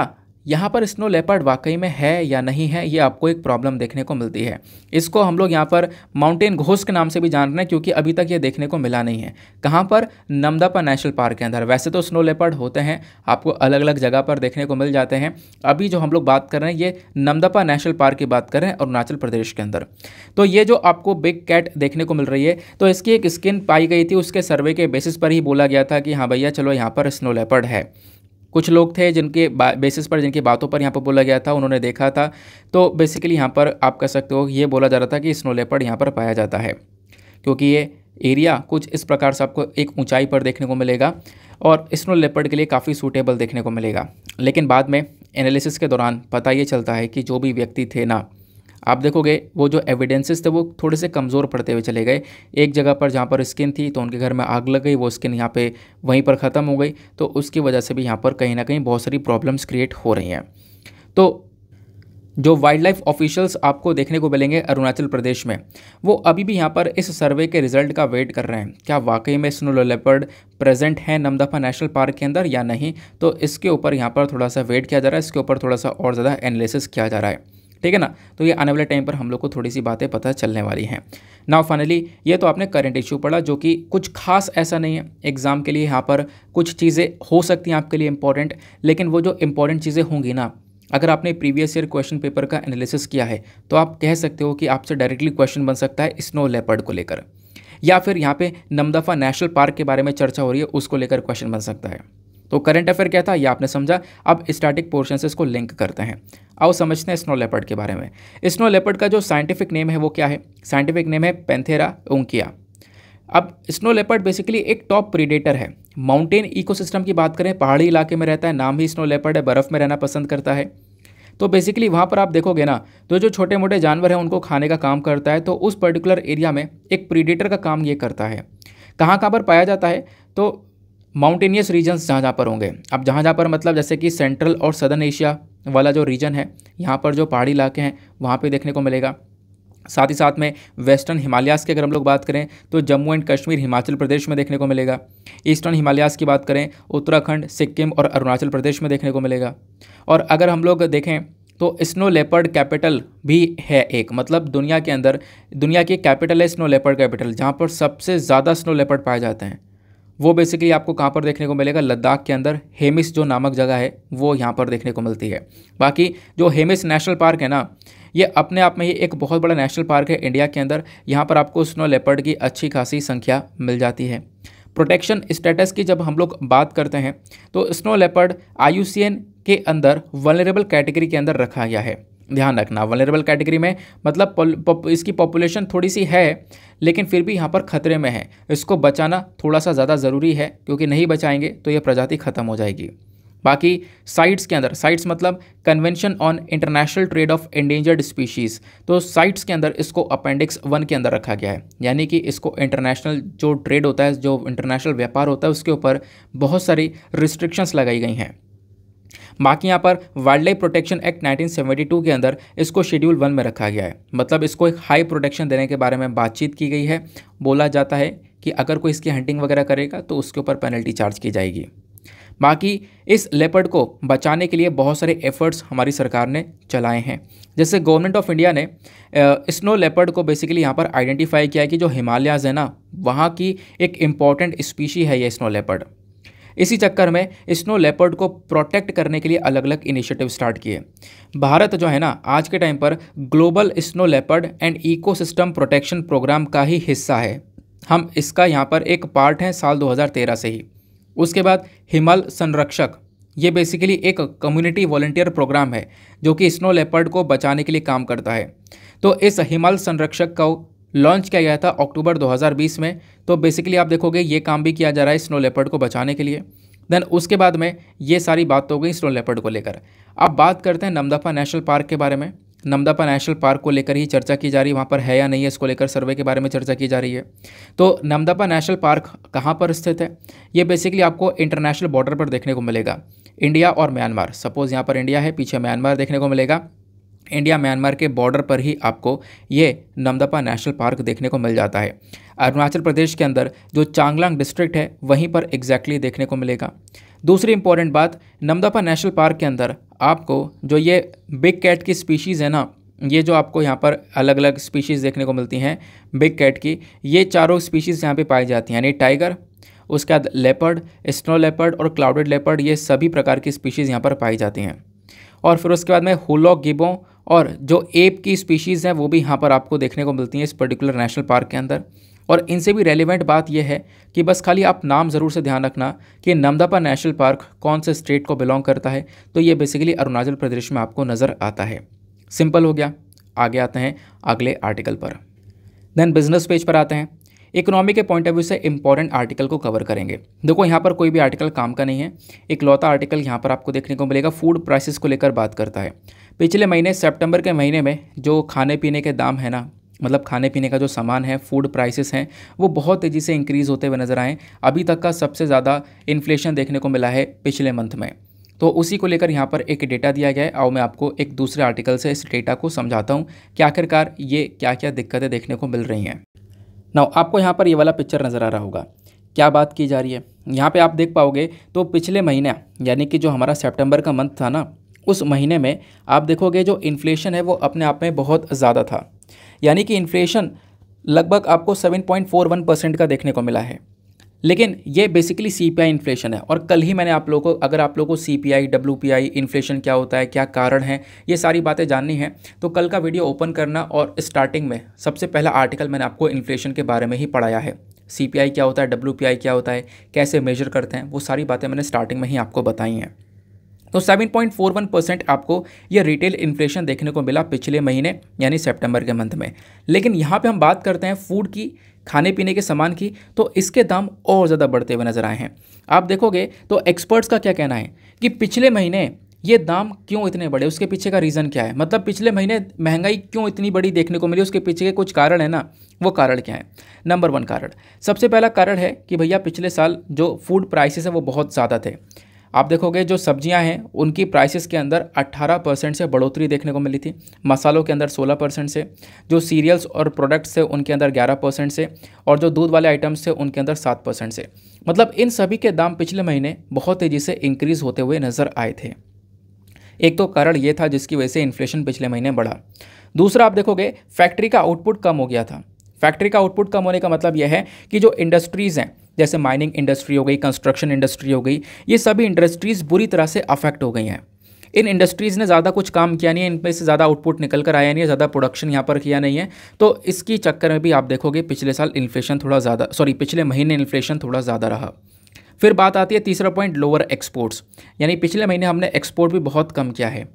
A: यहाँ पर स्नो लेपर्ड वाकई में है या नहीं है ये आपको एक प्रॉब्लम देखने को मिलती है इसको हम लोग यहाँ पर माउंटेन घोष के नाम से भी जान रहे हैं क्योंकि अभी तक ये देखने को मिला नहीं है कहाँ पर नमदापा नेशनल पार्क के अंदर वैसे तो स्नो लेपर्ड होते हैं आपको अलग अलग जगह पर देखने को मिल जाते हैं अभी जो हम लोग बात कर रहे हैं ये नमदापा नेशनल पार्क की बात कर रहे हैं अरुणाचल प्रदेश के अंदर तो ये जो आपको बिग कैट देखने को मिल रही है तो इसकी एक स्किन पाई गई थी उसके सर्वे के बेसिस पर ही बोला गया था कि हाँ भैया चलो यहाँ पर स्नो लेपर्ड है कुछ लोग थे जिनके बेसिस पर जिनकी बातों पर यहाँ पर बोला गया था उन्होंने देखा था तो बेसिकली यहाँ पर आप कह सकते हो ये बोला जा रहा था कि स्नो लेपर्ड यहाँ पर पाया जाता है क्योंकि ये एरिया कुछ इस प्रकार से आपको एक ऊंचाई पर देखने को मिलेगा और स्नो लेपर्ड के लिए काफ़ी सूटेबल देखने को मिलेगा लेकिन बाद में एनालिसिस के दौरान पता ये चलता है कि जो भी व्यक्ति थे ना आप देखोगे वो जो एविडेंसेस थे वो थोड़े से कमज़ोर पड़ते हुए चले गए एक जगह पर जहाँ पर स्किन थी तो उनके घर में आग लग गई वो स्किन यहाँ पे वहीं पर ख़त्म हो गई तो उसकी वजह से भी यहाँ पर कहीं ना कहीं बहुत सारी प्रॉब्लम्स क्रिएट हो रही हैं तो जो वाइल्ड लाइफ ऑफिशियल्स आपको देखने को मिलेंगे अरुणाचल प्रदेश में वो अभी भी यहाँ पर इस सर्वे के रिजल्ट का वेट कर रहे हैं क्या वाकई में स्नो लेपर्ड प्रेजेंट है नमदफा नेशनल पार्क के अंदर या नहीं तो इसके ऊपर यहाँ पर थोड़ा सा वेट किया जा रहा है इसके ऊपर थोड़ा सा और ज़्यादा एनालिसिस किया जा रहा है ठीक है ना तो ये आने वाले टाइम पर हम लोग को थोड़ी सी बातें पता चलने वाली हैं नाउ फाइनली ये तो आपने करंट इशू पढ़ा जो कि कुछ खास ऐसा नहीं है एग्ज़ाम के लिए यहाँ पर कुछ चीज़ें हो सकती हैं आपके लिए इंपॉर्टेंट लेकिन वो जो इंपॉर्टेंट चीज़ें होंगी ना अगर आपने प्रीवियस ईयर क्वेश्चन पेपर का एनालिसिस किया है तो आप कह सकते हो कि आपसे डायरेक्टली क्वेश्चन बन सकता है स्नो लेपर्ड को लेकर या फिर यहाँ पे नमदफा नेशनल पार्क के बारे में चर्चा हो रही है उसको लेकर क्वेश्चन बन सकता है तो करंट अफेयर क्या था ये आपने समझा अब स्टैटिक पोर्शन से इसको लिंक करते हैं आओ समझते हैं स्नो लेपर्ड के बारे में स्नो लेपर्ड का जो साइंटिफिक नेम है वो क्या है साइंटिफिक नेम है पेंथेरा ओंकिया अब स्नो लेपर्ड बेसिकली एक टॉप प्रीडेटर है माउंटेन इकोसिस्टम की बात करें पहाड़ी इलाके में रहता है नाम ही स्नो लेपर्ड है बर्फ़ में रहना पसंद करता है तो बेसिकली वहाँ पर आप देखोगे ना तो जो छोटे मोटे जानवर हैं उनको खाने का काम करता है तो उस पर्टिकुलर एरिया में एक प्रीडेटर का काम ये करता है कहाँ कहाँ पर पाया जाता है तो माउंटेनियस रीजन्स जहाँ जहाँ पर होंगे अब जहाँ जहाँ पर मतलब जैसे कि सेंट्रल और सदर्न एशिया वाला जो रीजन है यहाँ पर जो पहाड़ी इलाके हैं वहाँ पे देखने को मिलेगा साथ ही साथ में वेस्टर्न हिमालयास की अगर हम लोग बात करें तो जम्मू एंड कश्मीर हिमाचल प्रदेश में देखने को मिलेगा ईस्टर्न हिमालयास की बात करें उत्तराखंड सिक्किम और अरुणाचल प्रदेश में देखने को मिलेगा और अगर हम लोग देखें तो स्नो लेपर्ड कैपिटल भी है एक मतलब दुनिया के अंदर दुनिया की कैपिटल है स्नो लेपर्ड कैपिटल जहाँ पर सबसे ज़्यादा स्नो लेपर्ड पाए जाते हैं वो बेसिकली आपको कहाँ पर देखने को मिलेगा लद्दाख के अंदर हेमिस जो नामक जगह है वो यहाँ पर देखने को मिलती है बाकी जो हेमिस नेशनल पार्क है ना ये अपने आप में ये एक बहुत बड़ा नेशनल पार्क है इंडिया के अंदर यहाँ पर आपको स्नो लेपर्ड की अच्छी खासी संख्या मिल जाती है प्रोटेक्शन स्टेटस की जब हम लोग बात करते हैं तो स्नो लेपर्ड आई के अंदर वनरेबल कैटेगरी के अंदर रखा गया है ध्यान रखना वनरेबल कैटेगरी में मतलब इसकी पॉपुलेशन थोड़ी सी है लेकिन फिर भी यहाँ पर खतरे में है इसको बचाना थोड़ा सा ज़्यादा ज़रूरी है क्योंकि नहीं बचाएंगे तो यह प्रजाति ख़त्म हो जाएगी बाकी साइट्स के अंदर साइट्स मतलब convention on international trade of endangered species तो साइट्स के अंदर इसको अपेंडिक्स वन के अंदर रखा गया है यानी कि इसको इंटरनेशनल जो ट्रेड होता है जो इंटरनेशनल व्यापार होता है उसके ऊपर बहुत सारी रिस्ट्रिक्शंस लगाई गई हैं बाकी यहाँ पर वाइल्ड लाइफ प्रोटेक्शन एक्ट 1972 के अंदर इसको शेड्यूल वन में रखा गया है मतलब इसको एक हाई प्रोटेक्शन देने के बारे में बातचीत की गई है बोला जाता है कि अगर कोई इसकी हंटिंग वगैरह करेगा तो उसके ऊपर पेनल्टी चार्ज की जाएगी बाकी इस लेपर्ड को बचाने के लिए बहुत सारे एफर्ट्स हमारी सरकार ने चलाए हैं जैसे गवर्नमेंट ऑफ इंडिया ने स्नो लेपर्ड को बेसिकली यहाँ पर आइडेंटिफाई किया है कि जो हिमालयाज है ना वहाँ की एक इम्पॉर्टेंट स्पीशी है ये स्नो लेपर्ड इसी चक्कर में स्नो लेपर्ड को प्रोटेक्ट करने के लिए अलग अलग इनिशिएटिव स्टार्ट किए भारत जो है ना आज के टाइम पर global snow leopard and ecosystem protection programme का ही हिस्सा है हम इसका यहाँ पर एक पार्ट हैं साल 2013 से ही उसके बाद हिमल संरक्षक ये बेसिकली एक कम्युनिटी वॉल्टियर प्रोग्राम है जो कि स्नो लेपर्ड को बचाने के लिए काम करता है तो इस हिमाल संरक्षक को लॉन्च किया गया था अक्टूबर 2020 में तो बेसिकली आप देखोगे ये काम भी किया जा रहा है स्नो लेपर्ड को बचाने के लिए देन उसके बाद में ये सारी बात हो गई स्नो लेपर्ड को लेकर अब बात करते हैं नमदफा नेशनल पार्क के बारे में नमदापा नेशनल पार्क को लेकर ही चर्चा की जा रही है वहाँ पर है या नहीं है इसको लेकर सर्वे के बारे में चर्चा की जा रही है तो नमदापा नेशनल पार्क कहाँ पर स्थित है ये बेसिकली आपको इंटरनेशनल बॉर्डर पर देखने को मिलेगा इंडिया और म्यांमार सपोज़ यहाँ पर इंडिया है पीछे म्यांमार देखने को मिलेगा इंडिया म्यांमार के बॉर्डर पर ही आपको ये नमदपा नेशनल पार्क देखने को मिल जाता है अरुणाचल प्रदेश के अंदर जो चांगलांग डिस्ट्रिक्ट है वहीं पर एग्जैक्टली देखने को मिलेगा दूसरी इंपॉर्टेंट बात नमदपा नेशनल पार्क के अंदर आपको जो ये बिग कैट की स्पीशीज़ है ना ये जो आपको यहाँ पर अलग अलग स्पीशीज़ देखने को मिलती हैं बिग कैट की ये चारों स्पीशीज़ यहाँ पे पाई जाती हैं यानी टाइगर उसके बाद लेपर्ड स्नो लेपर्ड और क्लाउडेड लेपर्ड ये सभी प्रकार की स्पीशीज़ यहाँ पर पाई जाती हैं और फिर उसके बाद में हुलॉक गिबों और जो एप की स्पीशीज़ हैं वो भी यहाँ पर आपको देखने को मिलती हैं इस पर्टिकुलर नेशनल पार्क के अंदर और इनसे भी रेलिवेंट बात यह है कि बस खाली आप नाम ज़रूर से ध्यान रखना कि नमदापा नेशनल पार्क कौन से स्टेट को बिलोंग करता है तो ये बेसिकली अरुणाचल प्रदेश में आपको नज़र आता है सिंपल हो गया आगे आते हैं अगले आर्टिकल पर देन बिजनेस पेज पर आते हैं इकोनॉमी के पॉइंट ऑफ व्यू से इंपॉर्टेंट आर्टिकल को कवर करेंगे देखो यहाँ पर कोई भी आर्टिकल काम का नहीं है एक लौता आर्टिकल यहाँ पर आपको देखने को मिलेगा फूड प्राइसेस को लेकर बात करता है पिछले महीने सितंबर के महीने में जो खाने पीने के दाम है ना मतलब खाने पीने का जो सामान है फूड प्राइसेस हैं वो बहुत तेज़ी से इंक्रीज़ होते हुए नज़र आए अभी तक का सबसे ज़्यादा इन्फ्लेशन देखने को मिला है पिछले मंथ में तो उसी को लेकर यहाँ पर एक डेटा दिया गया है और मैं आपको एक दूसरे आर्टिकल से इस डेटा को समझाता हूँ कि आखिरकार ये क्या क्या दिक्कतें देखने को मिल रही हैं ना आपको यहाँ पर ये वाला पिक्चर नज़र आ रहा होगा क्या बात की जा रही है यहाँ पे आप देख पाओगे तो पिछले महीने यानी कि जो हमारा सितंबर का मंथ था ना उस महीने में आप देखोगे जो इन्फ्लेशन है वो अपने आप में बहुत ज़्यादा था यानी कि इन्फ्लेशन लगभग आपको 7.41 परसेंट का देखने को मिला है लेकिन ये बेसिकली सी इन्फ्लेशन है और कल ही मैंने आप लोगों को अगर आप लोगों को सी पी आई इन्फ्लेशन क्या होता है क्या कारण है ये सारी बातें जाननी है तो कल का वीडियो ओपन करना और स्टार्टिंग में सबसे पहला आर्टिकल मैंने आपको इन्फ्लेशन के बारे में ही पढ़ाया है सी क्या होता है डब्ल्यू क्या होता है कैसे मेजर करते हैं वो सारी बातें मैंने स्टार्टिंग में ही आपको बताई हैं तो 7.41 परसेंट आपको यह रिटेल इन्फ्लेशन देखने को मिला पिछले महीने यानी सेप्टेम्बर के मंथ में लेकिन यहाँ पर हम बात करते हैं फूड की खाने पीने के सामान की तो इसके दाम और ज़्यादा बढ़ते हुए नज़र आए हैं आप देखोगे तो एक्सपर्ट्स का क्या कहना है कि पिछले महीने ये दाम क्यों इतने बड़े उसके पीछे का रीज़न क्या है मतलब पिछले महीने महंगाई क्यों इतनी बड़ी देखने को मिली उसके पीछे के कुछ कारण है ना वो कारण क्या है नंबर वन कारण सबसे पहला कारण है कि भैया पिछले साल जो फूड प्राइसेस है वो बहुत ज़्यादा थे आप देखोगे जो सब्जियां हैं उनकी प्राइसेस के अंदर 18 परसेंट से बढ़ोतरी देखने को मिली थी मसालों के अंदर 16 परसेंट से जो सीरियल्स और प्रोडक्ट्स थे उनके अंदर 11 परसेंट से और जो दूध वाले आइटम्स थे उनके अंदर 7 परसेंट से मतलब इन सभी के दाम पिछले महीने बहुत तेज़ी से इंक्रीज़ होते हुए नज़र आए थे एक तो कारण ये था जिसकी वजह से इन्फ्लेशन पिछले महीने बढ़ा दूसरा आप देखोगे फैक्ट्री का आउटपुट कम हो गया था फैक्ट्री का आउटपुट कम होने का मतलब यह है कि जो इंडस्ट्रीज़ हैं जैसे माइनिंग इंडस्ट्री हो गई कंस्ट्रक्शन इंडस्ट्री हो गई ये सभी इंडस्ट्रीज़ बुरी तरह से अफेक्ट हो गई हैं इन इंडस्ट्रीज़ ने ज़्यादा कुछ काम किया नहीं है इनमें से ज़्यादा आउटपुट निकल कर आया नहीं है ज़्यादा प्रोडक्शन यहाँ पर किया नहीं है तो इसकी चक्कर में भी आप देखोगे पिछले साल इन्फ्लेशन थोड़ा ज़्यादा सॉरी पिछले महीने इन्फ्लेशन थोड़ा ज़्यादा रहा फिर बात आती है तीसरा पॉइंट लोअर एक्सपोर्ट्स यानी पिछले महीने हमने एक्सपोर्ट भी बहुत कम किया है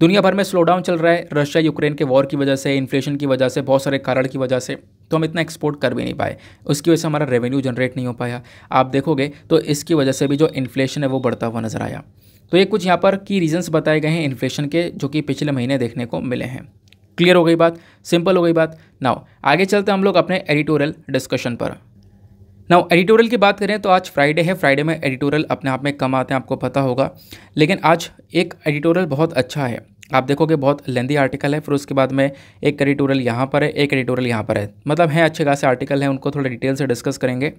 A: दुनिया भर में स्लो डाउन चल रहा है रशिया यूक्रेन के वॉर की वजह से इन्फ्लेशन की वजह से बहुत सारे कारण की वजह से तो हम इतना एक्सपोर्ट कर भी नहीं पाए उसकी वजह से हमारा रेवेन्यू जनरेट नहीं हो पाया आप देखोगे तो इसकी वजह से भी जो इन्फ्लेशन है वो बढ़ता हुआ नज़र आया तो ये कुछ यहाँ पर की रीजंस बताए गए हैं इन्फ्लेशन के जो कि पिछले महीने देखने को मिले हैं क्लियर हो गई बात सिंपल हो गई बात नाउ आगे चलते हम लोग अपने एडिटोरियल डिस्कशन पर नाउ एडिटोरियल की बात करें तो आज फ्राइडे है फ्राइडे में एडिटोरियल अपने आप में कम आते हैं आपको पता होगा लेकिन आज एक एडिटोरियल बहुत अच्छा है आप देखोगे बहुत लेंदी आर्टिकल है फिर उसके बाद में एक एडिटोरियल यहाँ पर है एक एडिटोरियल यहाँ पर है मतलब हैं अच्छे खासे आर्टिकल हैं उनको थोड़ा डिटेल से डिस्कस करेंगे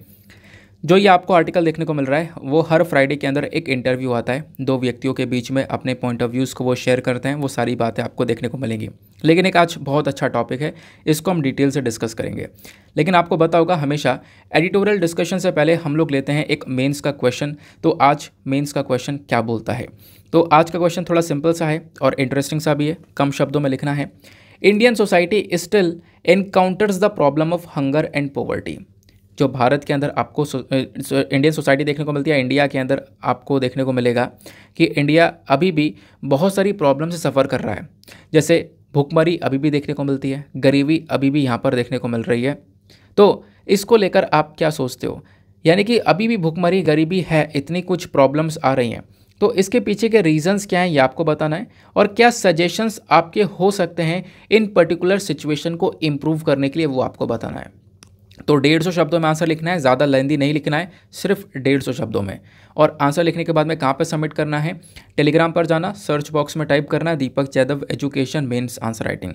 A: जो ये आपको आर्टिकल देखने को मिल रहा है वो हर फ्राइडे के अंदर एक इंटरव्यू आता है दो व्यक्तियों के बीच में अपने पॉइंट ऑफ व्यूज़ को वो शेयर करते हैं वो सारी बातें आपको देखने को मिलेंगी लेकिन एक आज बहुत अच्छा टॉपिक है इसको हम डिटेल से डिस्कस करेंगे लेकिन आपको बता होगा हमेशा एडिटोरियल डिस्कशन से पहले हम लोग लेते हैं एक मेन्स का क्वेश्चन तो आज मेन्स का क्वेश्चन क्या बोलता है तो आज का क्वेश्चन थोड़ा सिंपल सा है और इंटरेस्टिंग सा भी है कम शब्दों में लिखना है Indian society still encounters the problem of hunger and poverty जो भारत के अंदर आपको इंडियन सोसाइटी देखने को मिलती है इंडिया के अंदर आपको देखने को मिलेगा कि इंडिया अभी भी बहुत सारी प्रॉब्लम से सफ़र कर रहा है जैसे भूखमरी अभी भी देखने को मिलती है गरीबी अभी भी यहाँ पर देखने को मिल रही है तो इसको लेकर आप क्या सोचते हो यानी कि अभी भी भूखमरी गरीबी है इतनी कुछ प्रॉब्लम्स आ रही हैं तो इसके पीछे के रीजंस क्या हैं ये आपको बताना है और क्या सजेशंस आपके हो सकते हैं इन पर्टिकुलर सिचुएशन को इम्प्रूव करने के लिए वो आपको बताना है तो डेढ़ सौ शब्दों में आंसर लिखना है ज़्यादा लेंदी नहीं लिखना है सिर्फ डेढ़ सौ शब्दों में और आंसर लिखने के बाद में कहाँ पर सबमिट करना है टेलीग्राम पर जाना सर्च बॉक्स में टाइप करना है Deepak Yadav education mains answer writing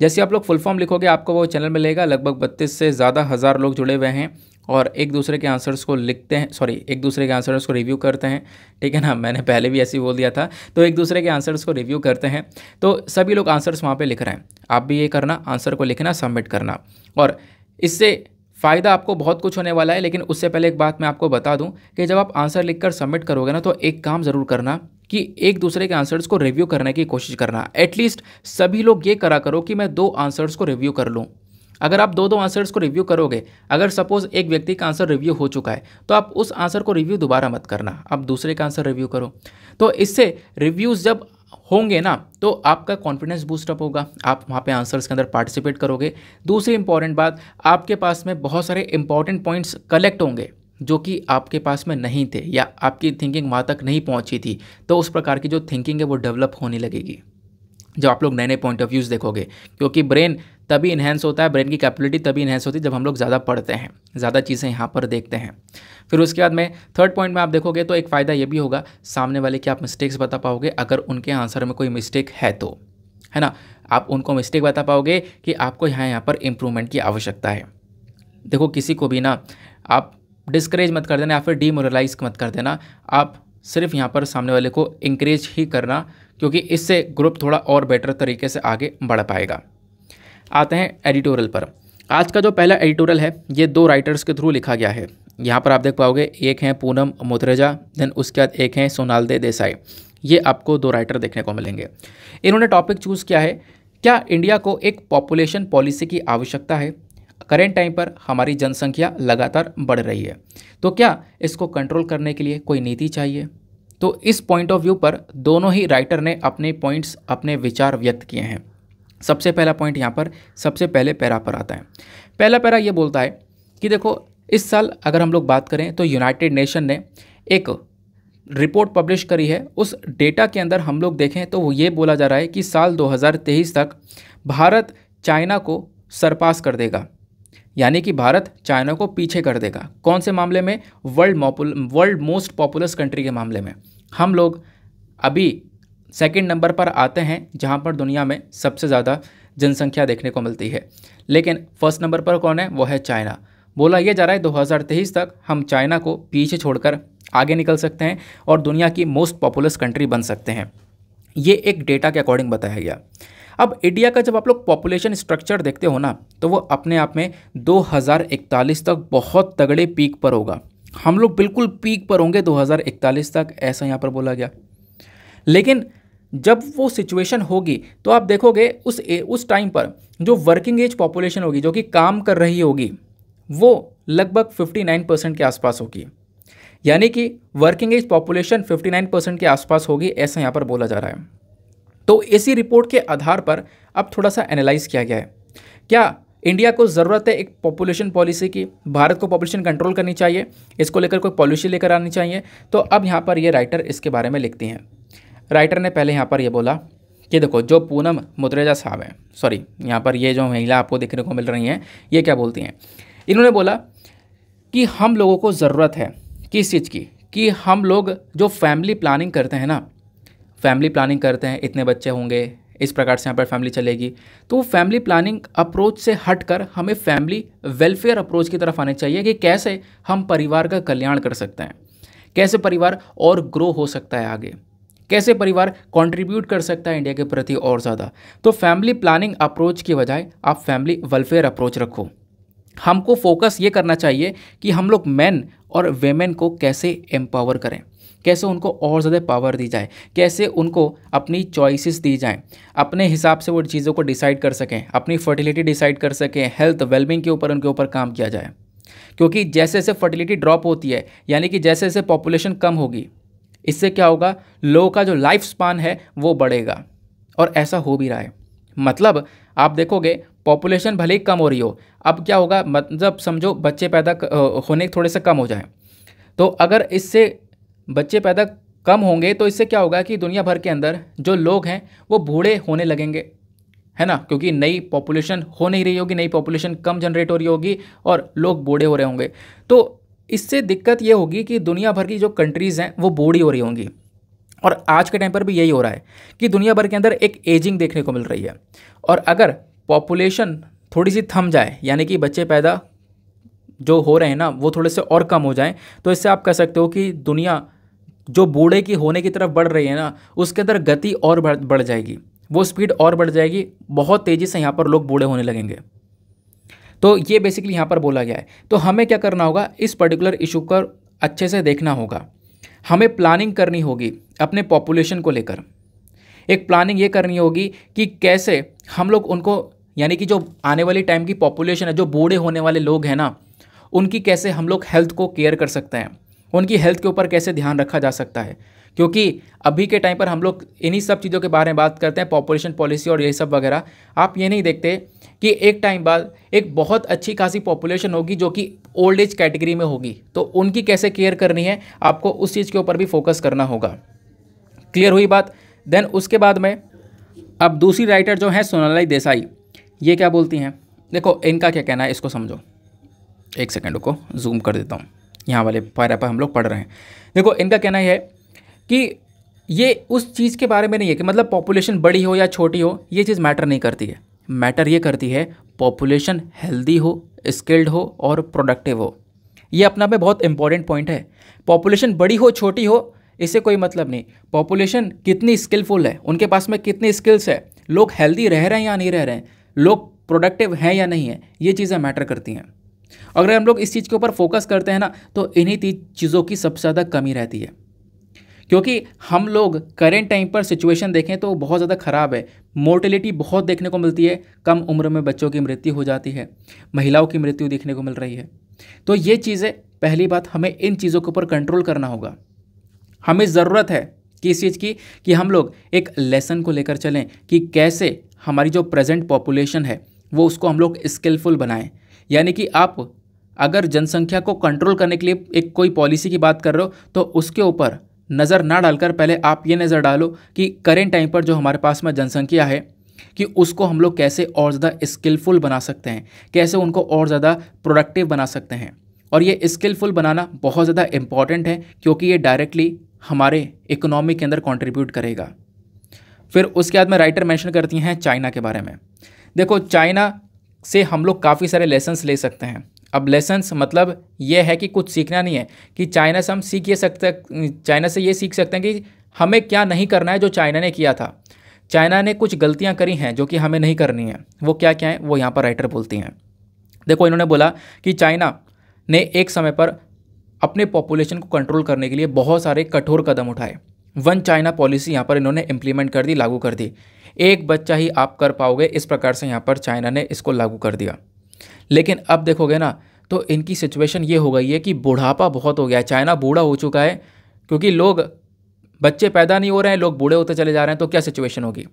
A: जैसे आप लोग फुल फॉर्म लिखोगे आपको वो चैनल मिलेगा लगभग बत्तीस से ज़्यादा हज़ार लोग जुड़े हुए हैं और एक दूसरे के आंसर्स को लिखते हैं सॉरी एक दूसरे के आंसर्स को रिव्यू करते हैं ठीक है ना मैंने पहले भी ऐसे ही बोल दिया था तो एक दूसरे के आंसर्स को रिव्यू करते हैं तो सभी लोग आंसर्स वहाँ पे लिख रहे हैं आप भी ये करना आंसर को लिखना सबमिट करना और इससे फ़ायदा आपको बहुत कुछ होने वाला है लेकिन उससे पहले एक बात मैं आपको बता दूं कि जब आप आंसर लिखकर सबमिट करोगे ना तो एक काम ज़रूर करना कि एक दूसरे के आंसर्स को रिव्यू करने की कोशिश करना एटलीस्ट सभी लोग ये करा करो कि मैं दो आंसर्स को रिव्यू कर लूँ अगर आप दो दो आंसर्स को रिव्यू करोगे अगर सपोज़ एक व्यक्ति का आंसर रिव्यू हो चुका है तो आप उस आंसर को रिव्यू दोबारा मत करना आप दूसरे का आंसर रिव्यू करो तो इससे रिव्यूज़ जब होंगे ना तो आपका कॉन्फिडेंस बूस्टअप होगा आप वहाँ पे आंसर्स के अंदर पार्टिसिपेट करोगे दूसरी इंपॉर्टेंट बात आपके पास में बहुत सारे इंपॉर्टेंट पॉइंट्स कलेक्ट होंगे जो कि आपके पास में नहीं थे या आपकी थिंकिंग वहाँ तक नहीं पहुँची थी तो उस प्रकार की जो थिंकिंग है वो डेवलप होने लगेगी जब आप लोग नए नए पॉइंट ऑफ व्यूज़ देखोगे क्योंकि ब्रेन तभी इन्हेंस होता है ब्रेन की कैपेबिलिटी तभी इन्हेंस होती है जब हम लोग ज़्यादा पढ़ते हैं ज़्यादा चीज़ें यहाँ पर देखते हैं फिर उसके बाद में थर्ड पॉइंट में आप देखोगे तो एक फ़ायदा ये भी होगा सामने वाले की आप मिस्टेक्स बता पाओगे अगर उनके आंसर में कोई मिस्टेक है तो है ना आप उनको मिस्टेक बता पाओगे कि आपको यहाँ यहाँ पर इम्प्रूवमेंट की आवश्यकता है देखो किसी को भी ना आप डिस्करेज मत कर देना या फिर डीमोरलाइज मत कर देना आप सिर्फ यहाँ पर सामने वाले को इंकरेज ही करना क्योंकि इससे ग्रुप थोड़ा और बेटर तरीके से आगे बढ़ पाएगा आते हैं एडिटोरियल पर आज का जो पहला एडिटोरियल है ये दो राइटर्स के थ्रू लिखा गया है यहाँ पर आप देख पाओगे एक हैं पूनम मुद्रेजा देन उसके बाद एक हैं सोनालदे देसाई ये आपको दो राइटर देखने को मिलेंगे इन्होंने टॉपिक चूज़ किया है क्या इंडिया को एक पॉपुलेशन पॉलिसी की आवश्यकता है करेंट टाइम पर हमारी जनसंख्या लगातार बढ़ रही है तो क्या इसको कंट्रोल करने के लिए कोई नीति चाहिए तो इस पॉइंट ऑफ व्यू पर दोनों ही राइटर ने अपने पॉइंट्स अपने विचार व्यक्त किए हैं सबसे पहला पॉइंट यहाँ पर सबसे पहले पैरा पर आता है पहला पैरा ये बोलता है कि देखो इस साल अगर हम लोग बात करें तो यूनाइटेड नेशन ने एक रिपोर्ट पब्लिश करी है उस डेटा के अंदर हम लोग देखें तो वो ये बोला जा रहा है कि साल 2023 तक भारत चाइना को सरपास कर देगा यानी कि भारत चाइना को पीछे कर देगा कौन से मामले में world world most populous country के मामले में हम लोग अभी सेकंड नंबर पर आते हैं जहां पर दुनिया में सबसे ज़्यादा जनसंख्या देखने को मिलती है लेकिन फर्स्ट नंबर पर कौन है वो है चाइना बोला यह जा रहा है 2023 तक हम चाइना को पीछे छोड़कर आगे निकल सकते हैं और दुनिया की मोस्ट पॉपुलस कंट्री बन सकते हैं ये एक डेटा के अकॉर्डिंग बताया गया अब इंडिया का जब आप लोग पॉपुलेशन स्ट्रक्चर देखते हो ना तो वो अपने आप में 2041 तक बहुत तगड़े पीक पर होगा हम लोग बिल्कुल पीक पर होंगे 2041 तक ऐसा यहाँ पर बोला गया लेकिन जब वो सिचुएशन होगी तो आप देखोगे उस ए, उस टाइम पर जो वर्किंग एज पॉपुलेशन होगी जो कि काम कर रही होगी वो लगभग 59 परसेंट के आसपास होगी यानी कि वर्किंग एज पॉपुलेशन 59 परसेंट के आसपास होगी ऐसा यहाँ पर बोला जा रहा है तो इसी रिपोर्ट के आधार पर अब थोड़ा सा एनालाइज किया गया है क्या इंडिया को ज़रूरत है एक पॉपुलेशन पॉलिसी की भारत को पॉपुलेशन कंट्रोल करनी चाहिए इसको लेकर कोई पॉलिसी लेकर आनी चाहिए तो अब यहाँ पर ये राइटर इसके बारे में लिखती हैं राइटर ने पहले यहाँ पर यह बोला कि देखो जो पूनम मुद्रेजा साहब हैं सॉरी यहाँ पर ये जो महिला आपको देखने को मिल रही हैं ये क्या बोलती हैं इन्होंने बोला कि हम लोगों को ज़रूरत है किस चीज़ की कि हम लोग जो फैमिली प्लानिंग करते हैं ना फैमिली प्लानिंग करते हैं इतने बच्चे होंगे इस प्रकार से यहाँ पर फैमिली चलेगी तो फैमिली प्लानिंग अप्रोच से हटकर हमें फैमिली वेलफेयर अप्रोच की तरफ आने चाहिए कि कैसे हम परिवार का कल्याण कर सकते हैं कैसे परिवार और ग्रो हो सकता है आगे कैसे परिवार कंट्रीब्यूट कर सकता है इंडिया के प्रति और ज़्यादा तो फैमिली प्लानिंग अप्रोच के बजाय आप फैमिली वेलफेयर अप्रोच रखो हमको फोकस ये करना चाहिए कि हम लोग मैन और वेमेन को कैसे एम्पावर करें कैसे उनको और ज़्यादा पावर दी जाए कैसे उनको अपनी चॉइसेस दी जाएं अपने हिसाब से वो चीज़ों को डिसाइड कर सकें अपनी फर्टिलिटी डिसाइड कर सकें हेल्थ वेलबिंग के ऊपर उनके ऊपर काम किया जाए क्योंकि जैसे जैसे फर्टिलिटी ड्रॉप होती है यानी कि जैसे जैसे पॉपुलेशन कम होगी इससे क्या होगा लोगों का जो लाइफ स्पान है वो बढ़ेगा और ऐसा हो भी रहा है मतलब आप देखोगे पॉपुलेशन भले ही कम हो रही हो अब क्या होगा मतलब समझो बच्चे पैदा होने थोड़े से कम हो जाए तो अगर इससे बच्चे पैदा कम होंगे तो इससे क्या होगा कि दुनिया भर के अंदर जो लोग हैं वो बूढ़े होने लगेंगे है ना क्योंकि नई पॉपुलेशन हो नहीं रही होगी नई पॉपुलेशन कम जनरेट हो रही होगी और लोग बूढ़े हो रहे होंगे तो इससे दिक्कत ये होगी कि दुनिया भर की जो कंट्रीज़ हैं वो बूढ़ी हो रही होंगी और आज के टाइम पर भी यही हो रहा है कि दुनिया भर के अंदर एक एजिंग देखने को मिल रही है और अगर पॉपुलेशन थोड़ी सी थम जाए यानी कि बच्चे पैदा जो हो रहे हैं ना वो थोड़े से और कम हो जाए तो इससे आप कह सकते हो कि दुनिया जो बूढ़े की होने की तरफ बढ़ रही है ना उसके अंदर गति और बढ़ जाएगी वो स्पीड और बढ़ जाएगी बहुत तेज़ी से यहाँ पर लोग बूढ़े होने लगेंगे तो ये बेसिकली यहाँ पर बोला गया है तो हमें क्या करना होगा इस पर्टिकुलर इशू पर अच्छे से देखना होगा हमें प्लानिंग करनी होगी अपने पॉपुलेशन को लेकर एक प्लानिंग ये करनी होगी कि कैसे हम लोग उनको यानी कि जो आने वाले टाइम की पॉपुलेशन है जो बूढ़े होने वाले लोग हैं ना उनकी कैसे हम लोग हेल्थ को केयर कर सकते हैं उनकी हेल्थ के ऊपर कैसे ध्यान रखा जा सकता है क्योंकि अभी के टाइम पर हम लोग इन्हीं सब चीज़ों के बारे में बात करते हैं पॉपुलेशन पॉलिसी और ये सब वगैरह आप ये नहीं देखते कि एक टाइम बाद एक बहुत अच्छी खासी पॉपुलेशन होगी जो कि ओल्ड एज कैटेगरी में होगी तो उनकी कैसे केयर करनी है आपको उस चीज़ के ऊपर भी फोकस करना होगा क्लियर हुई बात देन उसके बाद में अब दूसरी राइटर जो हैं सोनाली देसाई ये क्या बोलती हैं देखो इनका क्या कहना है इसको समझो एक सेकेंड को जूम कर देता हूँ यहाँ वाले पैरा पर हम लोग पढ़ रहे हैं देखो इनका कहना यह है कि ये उस चीज़ के बारे में नहीं है कि मतलब पॉपुलेशन बड़ी हो या छोटी हो ये चीज़ मैटर नहीं करती है मैटर ये करती है पॉपुलेशन हेल्दी हो स्किल्ड हो और प्रोडक्टिव हो ये अपना पे बहुत इंपॉर्टेंट पॉइंट है पॉपुलेशन बड़ी हो छोटी हो इसे कोई मतलब नहीं पॉपुलेशन कितनी स्किलफुल है उनके पास में कितनी स्किल्स है लोग हेल्दी रह रहे हैं या नहीं रह रहे हैं लोग प्रोडक्टिव हैं या नहीं है ये चीज़ें मैटर करती हैं अगर हम लोग इस चीज़ के ऊपर फोकस करते हैं ना तो इन्हीं चीज़ों की सबसे ज़्यादा कमी रहती है क्योंकि हम लोग करेंट टाइम पर सिचुएशन देखें तो बहुत ज़्यादा ख़राब है मोर्टिलिटी बहुत देखने को मिलती है कम उम्र में बच्चों की मृत्यु हो जाती है महिलाओं की मृत्यु देखने को मिल रही है तो ये चीज़ें पहली बात हमें इन चीज़ों के ऊपर कंट्रोल करना होगा हमें ज़रूरत है कि इस चीज़ की कि हम लोग एक लेसन को लेकर चलें कि कैसे हमारी जो प्रेजेंट पॉपुलेशन है वो उसको हम लोग स्किलफुल बनाएं यानी कि आप अगर जनसंख्या को कंट्रोल करने के लिए एक कोई पॉलिसी की बात कर रहे हो तो उसके ऊपर नज़र ना डालकर पहले आप ये नज़र डालो कि करेंट टाइम पर जो हमारे पास में जनसंख्या है कि उसको हम लोग कैसे और ज़्यादा स्किलफुल बना सकते हैं कैसे उनको और ज़्यादा प्रोडक्टिव बना सकते हैं और ये स्किलफुल बनाना बहुत ज़्यादा इम्पॉर्टेंट है क्योंकि ये डायरेक्टली हमारे इकोनॉमी के अंदर कॉन्ट्रीब्यूट करेगा फिर उसके बाद में राइटर मैंशन करती हैं चाइना के बारे में देखो चाइना से हम लोग काफ़ी सारे लेसन्स ले सकते हैं अब लेसन्स मतलब ये है कि कुछ सीखना नहीं है कि चाइना से हम सीख ये सकते चाइना से ये सीख सकते हैं कि हमें क्या नहीं करना है जो चाइना ने किया था चाइना ने कुछ गलतियां करी हैं जो कि हमें नहीं करनी है वो क्या क्या है वो यहाँ पर राइटर बोलती हैं देखो इन्होंने बोला कि चाइना ने एक समय पर अपने पॉपुलेशन को कंट्रोल करने के लिए बहुत सारे कठोर कदम उठाए वन चाइना पॉलिसी यहाँ पर इन्होंने इम्प्लीमेंट कर दी लागू कर दी एक बच्चा ही आप कर पाओगे इस प्रकार से यहाँ पर चाइना ने इसको लागू कर दिया लेकिन अब देखोगे ना तो इनकी सिचुएशन ये हो गई है कि बुढ़ापा बहुत हो गया है चाइना बूढ़ा हो चुका है क्योंकि लोग बच्चे पैदा नहीं हो रहे हैं लोग बूढ़े होते चले जा रहे हैं तो क्या सिचुएशन होगी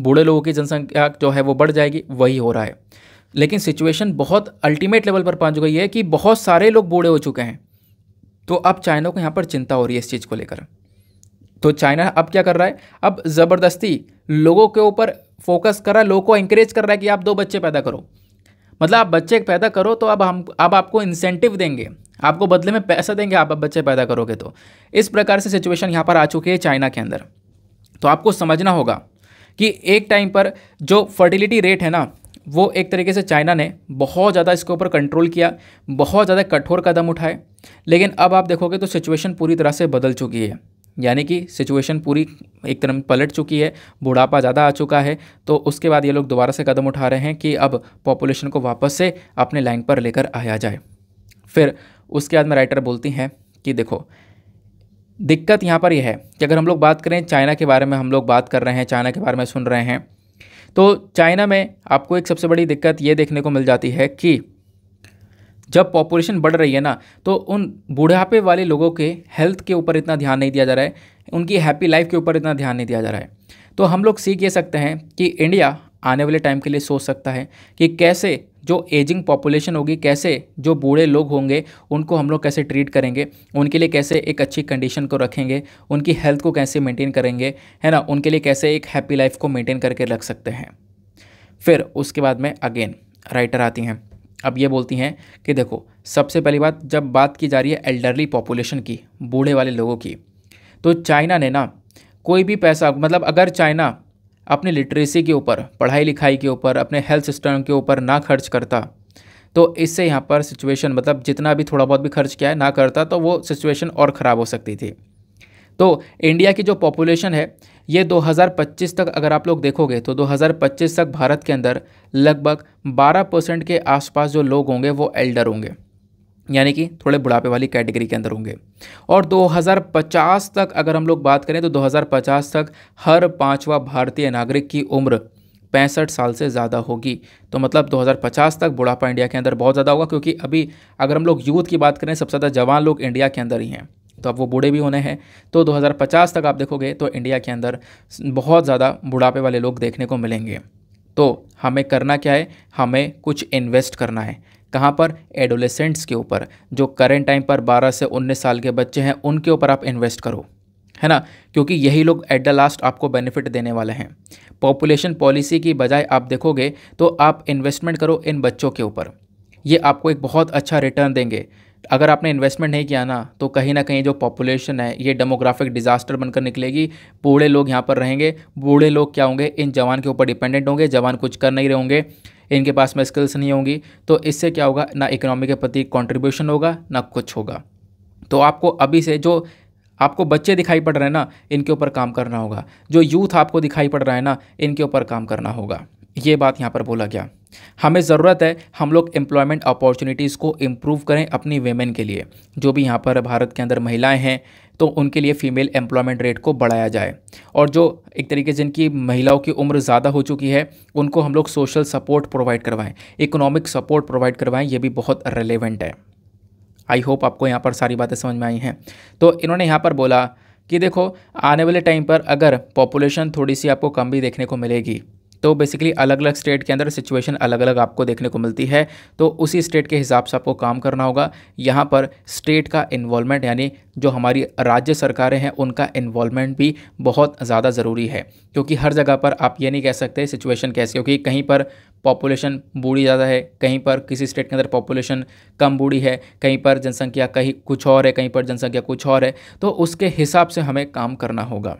A: बूढ़े लोगों की जनसंख्या जो है वो बढ़ जाएगी वही हो रहा है लेकिन सिचुएशन बहुत अल्टीमेट लेवल पर पहुंच गई है कि बहुत सारे लोग बूढ़े हो चुके हैं तो अब चाइना को यहाँ पर चिंता हो रही है इस चीज़ को लेकर तो चाइना अब क्या कर रहा है अब ज़बरदस्ती लोगों के ऊपर फोकस कर रहा है लोगों को इंकरेज कर रहा है कि आप दो बच्चे पैदा करो मतलब आप बच्चे पैदा करो तो अब हम अब आपको इंसेंटिव देंगे आपको बदले में पैसा देंगे आप बच्चे पैदा करोगे तो इस प्रकार से सिचुएशन यहाँ पर आ चुकी है चाइना के अंदर तो आपको समझना होगा कि एक टाइम पर जो फर्टिलिटी रेट है ना वो एक तरीके से चाइना ने बहुत ज़्यादा इसके ऊपर कंट्रोल किया बहुत ज़्यादा कठोर कदम उठाए लेकिन अब आप देखोगे तो सिचुएशन पूरी तरह से बदल चुकी है यानी कि सिचुएशन पूरी एक तरह पलट चुकी है बुढ़ापा ज़्यादा आ चुका है तो उसके बाद ये लोग दोबारा से कदम उठा रहे हैं कि अब पॉपुलेशन को वापस से अपने लाइन पर लेकर आया जाए फिर उसके बाद में राइटर बोलती हैं कि देखो दिक्कत यहाँ पर यह है कि अगर हम लोग बात करें चाइना के बारे में हम लोग बात कर रहे हैं चाइना के बारे में सुन रहे हैं तो चाइना में आपको एक सबसे बड़ी दिक्कत ये देखने को मिल जाती है कि जब पॉपुलेशन बढ़ रही है ना तो उन बुढ़ापे वाले लोगों के हेल्थ के ऊपर इतना ध्यान नहीं दिया जा रहा है उनकी हैप्पी लाइफ के ऊपर इतना ध्यान नहीं दिया जा रहा है तो हम लोग सीख ये सकते हैं कि इंडिया आने वाले टाइम के लिए सोच सकता है कि कैसे जो एजिंग पॉपुलेशन होगी कैसे जो बूढ़े लोग होंगे उनको हम लोग कैसे ट्रीट करेंगे उनके लिए कैसे एक अच्छी कंडीशन को रखेंगे उनकी हेल्थ को कैसे मेंटेन करेंगे है ना उनके लिए कैसे एक हैप्पी लाइफ को मेंटेन करके रख सकते हैं फिर उसके बाद में अगेन राइटर आती हैं अब ये बोलती हैं कि देखो सबसे पहली बात जब बात की जा रही है एल्डरली पॉपुलेशन की बूढ़े वाले लोगों की तो चाइना ने ना कोई भी पैसा मतलब अगर चाइना अपनी लिटरेसी के ऊपर पढ़ाई लिखाई के ऊपर अपने हेल्थ सिस्टम के ऊपर ना खर्च करता तो इससे यहाँ पर सिचुएशन मतलब जितना भी थोड़ा बहुत भी खर्च किया है ना करता तो वो सिचुएशन और ख़राब हो सकती थी तो इंडिया की जो पॉपुलेशन है ये 2025 तक अगर आप लोग देखोगे तो 2025 तक भारत के अंदर लगभग 12 परसेंट के आसपास जो लोग होंगे वो एल्डर होंगे यानी कि थोड़े बुढ़ापे वाली कैटेगरी के अंदर होंगे और 2050 तक अगर हम लोग बात करें तो 2050 तक हर पाँचवा भारतीय नागरिक की उम्र पैंसठ साल से ज़्यादा होगी तो मतलब 2050 तक बुढ़ापा इंडिया के अंदर बहुत ज़्यादा होगा क्योंकि अभी अगर हम लोग यूथ की बात करें सबसे ज़्यादा जवान लोग इंडिया के अंदर ही हैं तो अब वो बूढ़े भी होने हैं तो 2050 तक आप देखोगे तो इंडिया के अंदर बहुत ज़्यादा बुढ़ापे वाले लोग देखने को मिलेंगे तो हमें करना क्या है हमें कुछ इन्वेस्ट करना है कहाँ पर एडोलेसेंट्स के ऊपर जो करेंट टाइम पर 12 से 19 साल के बच्चे हैं उनके ऊपर आप इन्वेस्ट करो है ना क्योंकि यही लोग एट द लास्ट आपको बेनिफिट देने वाले हैं पॉपुलेशन पॉलिसी की बजाय आप देखोगे तो आप इन्वेस्टमेंट करो इन बच्चों के ऊपर ये आपको एक बहुत अच्छा रिटर्न देंगे अगर आपने इन्वेस्टमेंट नहीं किया ना तो कहीं ना कहीं जो पॉपुलेशन है ये डेमोग्राफिक डिजास्टर बनकर निकलेगी बूढ़े लोग यहाँ पर रहेंगे बूढ़े लोग क्या होंगे इन जवान के ऊपर डिपेंडेंट होंगे जवान कुछ कर नहीं रहे होंगे इनके पास में स्किल्स नहीं होंगी तो इससे क्या होगा ना इकोनॉमी के प्रति कॉन्ट्रीब्यूशन होगा ना कुछ होगा तो आपको अभी से जो आपको बच्चे दिखाई पड़ रहे हैं ना इनके ऊपर काम करना होगा जो यूथ आपको दिखाई पड़ रहा है ना इनके ऊपर काम करना होगा ये बात यहाँ पर बोला गया हमें ज़रूरत है हम लोग एम्प्लॉयमेंट अपॉर्चुनिटीज़ को इम्प्रूव करें अपनी वेमेन के लिए जो भी यहाँ पर भारत के अंदर महिलाएं हैं तो उनके लिए फ़ीमेल एम्प्लॉयमेंट रेट को बढ़ाया जाए और जो एक तरीके से जिनकी महिलाओं की उम्र ज़्यादा हो चुकी है उनको हम लोग सोशल सपोर्ट प्रोवाइड करवाएं इकोनॉमिक सपोर्ट प्रोवाइड करवाएं ये भी बहुत रिलेवेंट है आई होप आपको यहाँ पर सारी बातें समझ में आई हैं तो इन्होंने यहाँ पर बोला कि देखो आने वाले टाइम पर अगर पॉपुलेशन थोड़ी सी आपको कम भी देखने को मिलेगी तो बेसिकली अलग अलग स्टेट के अंदर सिचुएशन अलग अलग आपको देखने को मिलती है तो उसी स्टेट के हिसाब से आपको काम करना होगा यहाँ पर स्टेट का इन्वॉलमेंट यानी जो हमारी राज्य सरकारें हैं उनका इन्वॉलमेंट भी बहुत ज़्यादा ज़रूरी है क्योंकि हर जगह पर आप ये नहीं कह सकते सिचुएशन कैसी क्योंकि कहीं पर पॉपुलेशन बूढ़ी ज़्यादा है कहीं पर किसी स्टेट के अंदर पॉपुलेशन कम बूढ़ी है कहीं पर जनसंख्या कहीं कुछ और है कहीं पर जनसंख्या कुछ और है तो उसके हिसाब से हमें काम करना होगा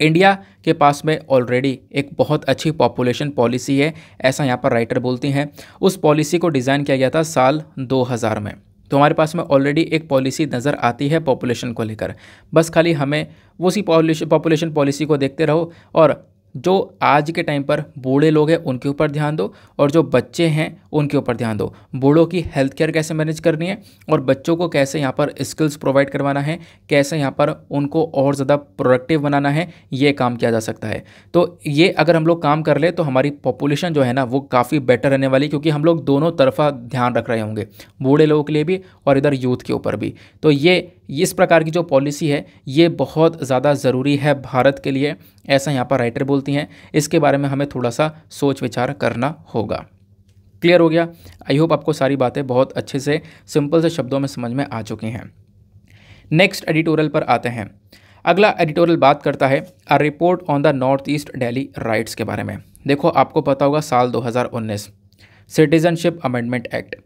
A: इंडिया के पास में ऑलरेडी एक बहुत अच्छी पॉपुलेशन पॉलिसी है ऐसा यहाँ पर राइटर बोलती हैं उस पॉलिसी को डिज़ाइन किया गया था साल 2000 में तो हमारे पास में ऑलरेडी एक पॉलिसी नज़र आती है पॉपुलेशन को लेकर बस खाली हमें उसी पॉपुलेशन पॉपुलेशन पॉलिसी को देखते रहो और जो तो आज के टाइम पर बूढ़े लोग हैं उनके ऊपर ध्यान दो और जो बच्चे हैं उनके ऊपर ध्यान दो बूढ़ों की हेल्थ केयर कैसे मैनेज करनी है और बच्चों को कैसे यहाँ पर स्किल्स प्रोवाइड करवाना है कैसे यहाँ पर उनको और ज़्यादा प्रोडक्टिव बनाना है ये काम किया जा सकता है तो ये अगर हम लोग काम कर ले तो हमारी पॉपुलेशन जो है ना वो काफ़ी बेटर रहने वाली क्योंकि हम लोग दोनों तरफा ध्यान रख रहे होंगे बूढ़े लोगों के लिए भी और इधर यूथ के ऊपर भी तो ये इस प्रकार की जो पॉलिसी है ये बहुत ज़्यादा ज़रूरी है भारत के लिए ऐसा यहाँ पर राइटर बोलती हैं इसके बारे में हमें थोड़ा सा सोच विचार करना होगा क्लियर हो गया आई होप आपको सारी बातें बहुत अच्छे से सिंपल से शब्दों में समझ में आ चुकी हैं नेक्स्ट एडिटोरियल पर आते हैं अगला एडिटोरियल बात करता है a report on the North East Delhi riots के बारे में देखो आपको पता होगा साल 2019 citizenship amendment act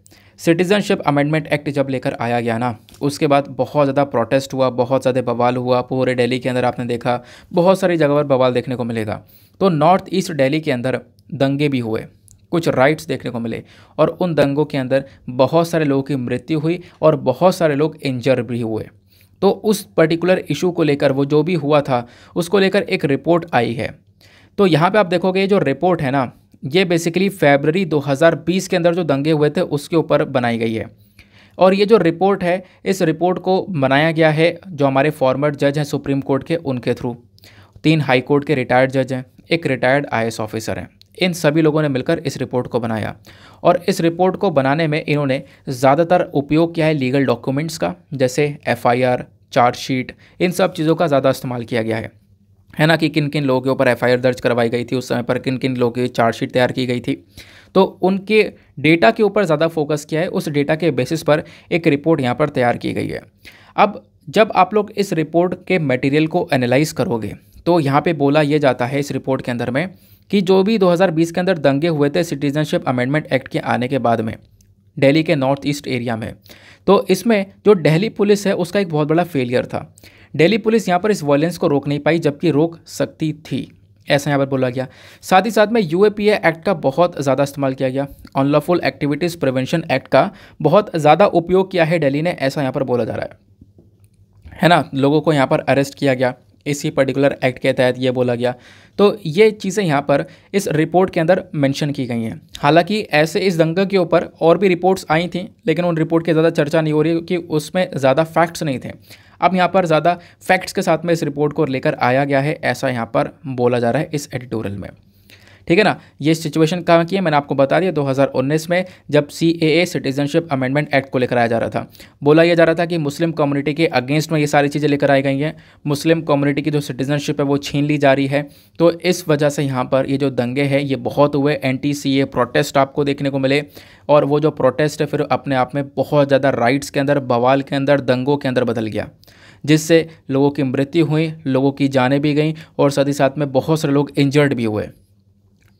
A: citizenship amendment act जब लेकर आया गया ना उसके बाद बहुत ज़्यादा प्रोटेस्ट हुआ बहुत ज़्यादा बवाल हुआ पूरे दिल्ली के अंदर आपने देखा बहुत सारी जगह पर बवाल देखने को मिलेगा तो नॉर्थ ईस्ट दिल्ली के अंदर दंगे भी हुए कुछ राइट्स देखने को मिले और उन दंगों के अंदर बहुत सारे लोगों की मृत्यु हुई और बहुत सारे लोग इंजर भी हुए तो उस पर्टिकुलर इशू को लेकर वो जो भी हुआ था उसको लेकर एक रिपोर्ट आई है तो यहाँ पे आप देखोगे जो रिपोर्ट है ना ये बेसिकली फेबररी 2020 के अंदर जो दंगे हुए थे उसके ऊपर बनाई गई है और ये जो रिपोर्ट है इस रिपोर्ट को बनाया गया है जो हमारे फॉर्मर जज हैं सुप्रीम कोर्ट के उनके थ्रू तीन हाई कोर्ट के रिटायर्ड जज हैं एक रिटायर्ड आई ऑफिसर हैं इन सभी लोगों ने मिलकर इस रिपोर्ट को बनाया और इस रिपोर्ट को बनाने में इन्होंने ज़्यादातर उपयोग किया है लीगल डॉक्यूमेंट्स का जैसे एफ़ चार्जशीट इन सब चीज़ों का ज़्यादा इस्तेमाल किया गया है है ना कि किन किन लोगों के ऊपर एफ दर्ज करवाई गई थी उस समय पर किन किन लोगों की चार्जशीट तैयार की गई थी तो उनके डेटा के ऊपर ज़्यादा फोकस किया है उस डेटा के बेसिस पर एक रिपोर्ट यहाँ पर तैयार की गई है अब जब आप लोग इस रिपोर्ट के मटेरियल को एनालाइज करोगे तो यहाँ पे बोला यह जाता है इस रिपोर्ट के अंदर में कि जो भी 2020 के अंदर दंगे हुए थे सिटीजनशिप अमेंडमेंट एक्ट के आने के बाद में दिल्ली के नॉर्थ ईस्ट एरिया में तो इसमें जो दिल्ली पुलिस है उसका एक बहुत बड़ा फेलियर था दिल्ली पुलिस यहाँ पर इस वायलेंस को रोक नहीं पाई जबकि रोक सकती थी ऐसा यहाँ पर बोला गया साथ ही साथ में यू एक्ट का बहुत ज़्यादा इस्तेमाल किया गया अनलॉफुल एक्टिविटीज़ प्रिवेंशन एक्ट का बहुत ज़्यादा उपयोग किया है डेली ने ऐसा यहाँ पर बोला जा रहा है है ना लोगों को यहाँ पर अरेस्ट किया गया इसी पर्टिकुलर एक्ट के तहत ये बोला गया तो ये चीज़ें यहाँ पर इस रिपोर्ट के अंदर मेंशन की गई हैं हालांकि ऐसे इस दंगे के ऊपर और भी रिपोर्ट्स आई थी लेकिन उन रिपोर्ट की ज़्यादा चर्चा नहीं हो रही क्योंकि उसमें ज़्यादा फैक्ट्स नहीं थे अब यहाँ पर ज़्यादा फैक्ट्स के साथ में इस रिपोर्ट को लेकर आया गया है ऐसा यहाँ पर बोला जा रहा है इस एडिटोरियल में ठीक है ना ये सिचुएशन कहाँ की है मैंने आपको बता दिया 2019 में जब C A citizenship amendment act को लेकर आया जा रहा था बोला यह जा रहा था कि मुस्लिम कम्युनिटी के अगेंस्ट में ये सारी चीज़ें लेकर आई गई हैं मुस्लिम कम्युनिटी की जो सिटीजनशिप है वो छीन ली जा रही है तो इस वजह से यहाँ पर ये जो दंगे हैं ये बहुत हुए एंटी सी ए प्रोटेस्ट आपको देखने को मिले और वो जो प्रोटेस्ट है फिर अपने आप में बहुत ज़्यादा राइट्स के अंदर बवाल के अंदर दंगों के अंदर बदल गया जिससे लोगों की मृत्यु हुई लोगों की जानें भी गई और साथ ही साथ में बहुत सारे लोग इंजर्ड भी हुए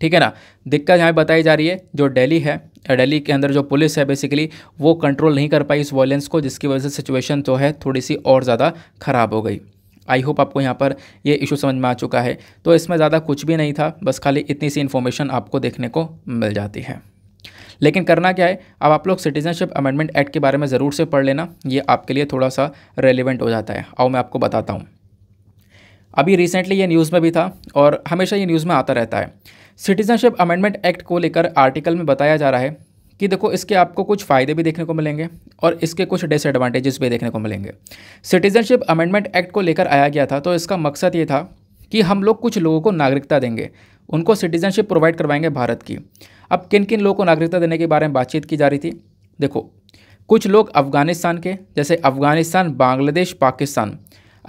A: ठीक है ना दिक्कत यहाँ बताई जा रही है जो डेली है डेली के अंदर जो पुलिस है बेसिकली वो कंट्रोल नहीं कर पाई इस वॉयलेंस को जिसकी वजह से सिचुएशन जो तो है थोड़ी सी और ज़्यादा ख़राब हो गई आई होप आपको यहाँ पर ये इशू समझ में आ चुका है तो इसमें ज़्यादा कुछ भी नहीं था बस खाली इतनी सी इन्फॉर्मेशन आपको देखने को मिल जाती है लेकिन करना क्या है अब आप लोग सिटीजनशिप अमेंडमेंट एक्ट के बारे में ज़रूर से पढ़ लेना ये आपके लिए थोड़ा सा रेलिवेंट हो जाता है आओ मैं आपको बताता हूँ अभी रिसेंटली ये न्यूज़ में भी था और हमेशा ये न्यूज़ में आता रहता है सिटीजनशिप अमेंडमेंट एक्ट को लेकर आर्टिकल में बताया जा रहा है कि देखो इसके आपको कुछ फ़ायदे भी देखने को मिलेंगे और इसके कुछ डिसएडवांटेजेस भी देखने को मिलेंगे सिटीजनशिप अमेंडमेंट एक्ट को लेकर आया गया था तो इसका मकसद ये था कि हम लोग कुछ लोगों को नागरिकता देंगे उनको सिटीजनशिप प्रोवाइड करवाएंगे भारत की अब किन किन लोगों को नागरिकता देने के बारे में बातचीत की जा रही थी देखो कुछ लोग अफ़गानिस्तान के जैसे अफ़गानिस्तान बांग्लादेश पाकिस्तान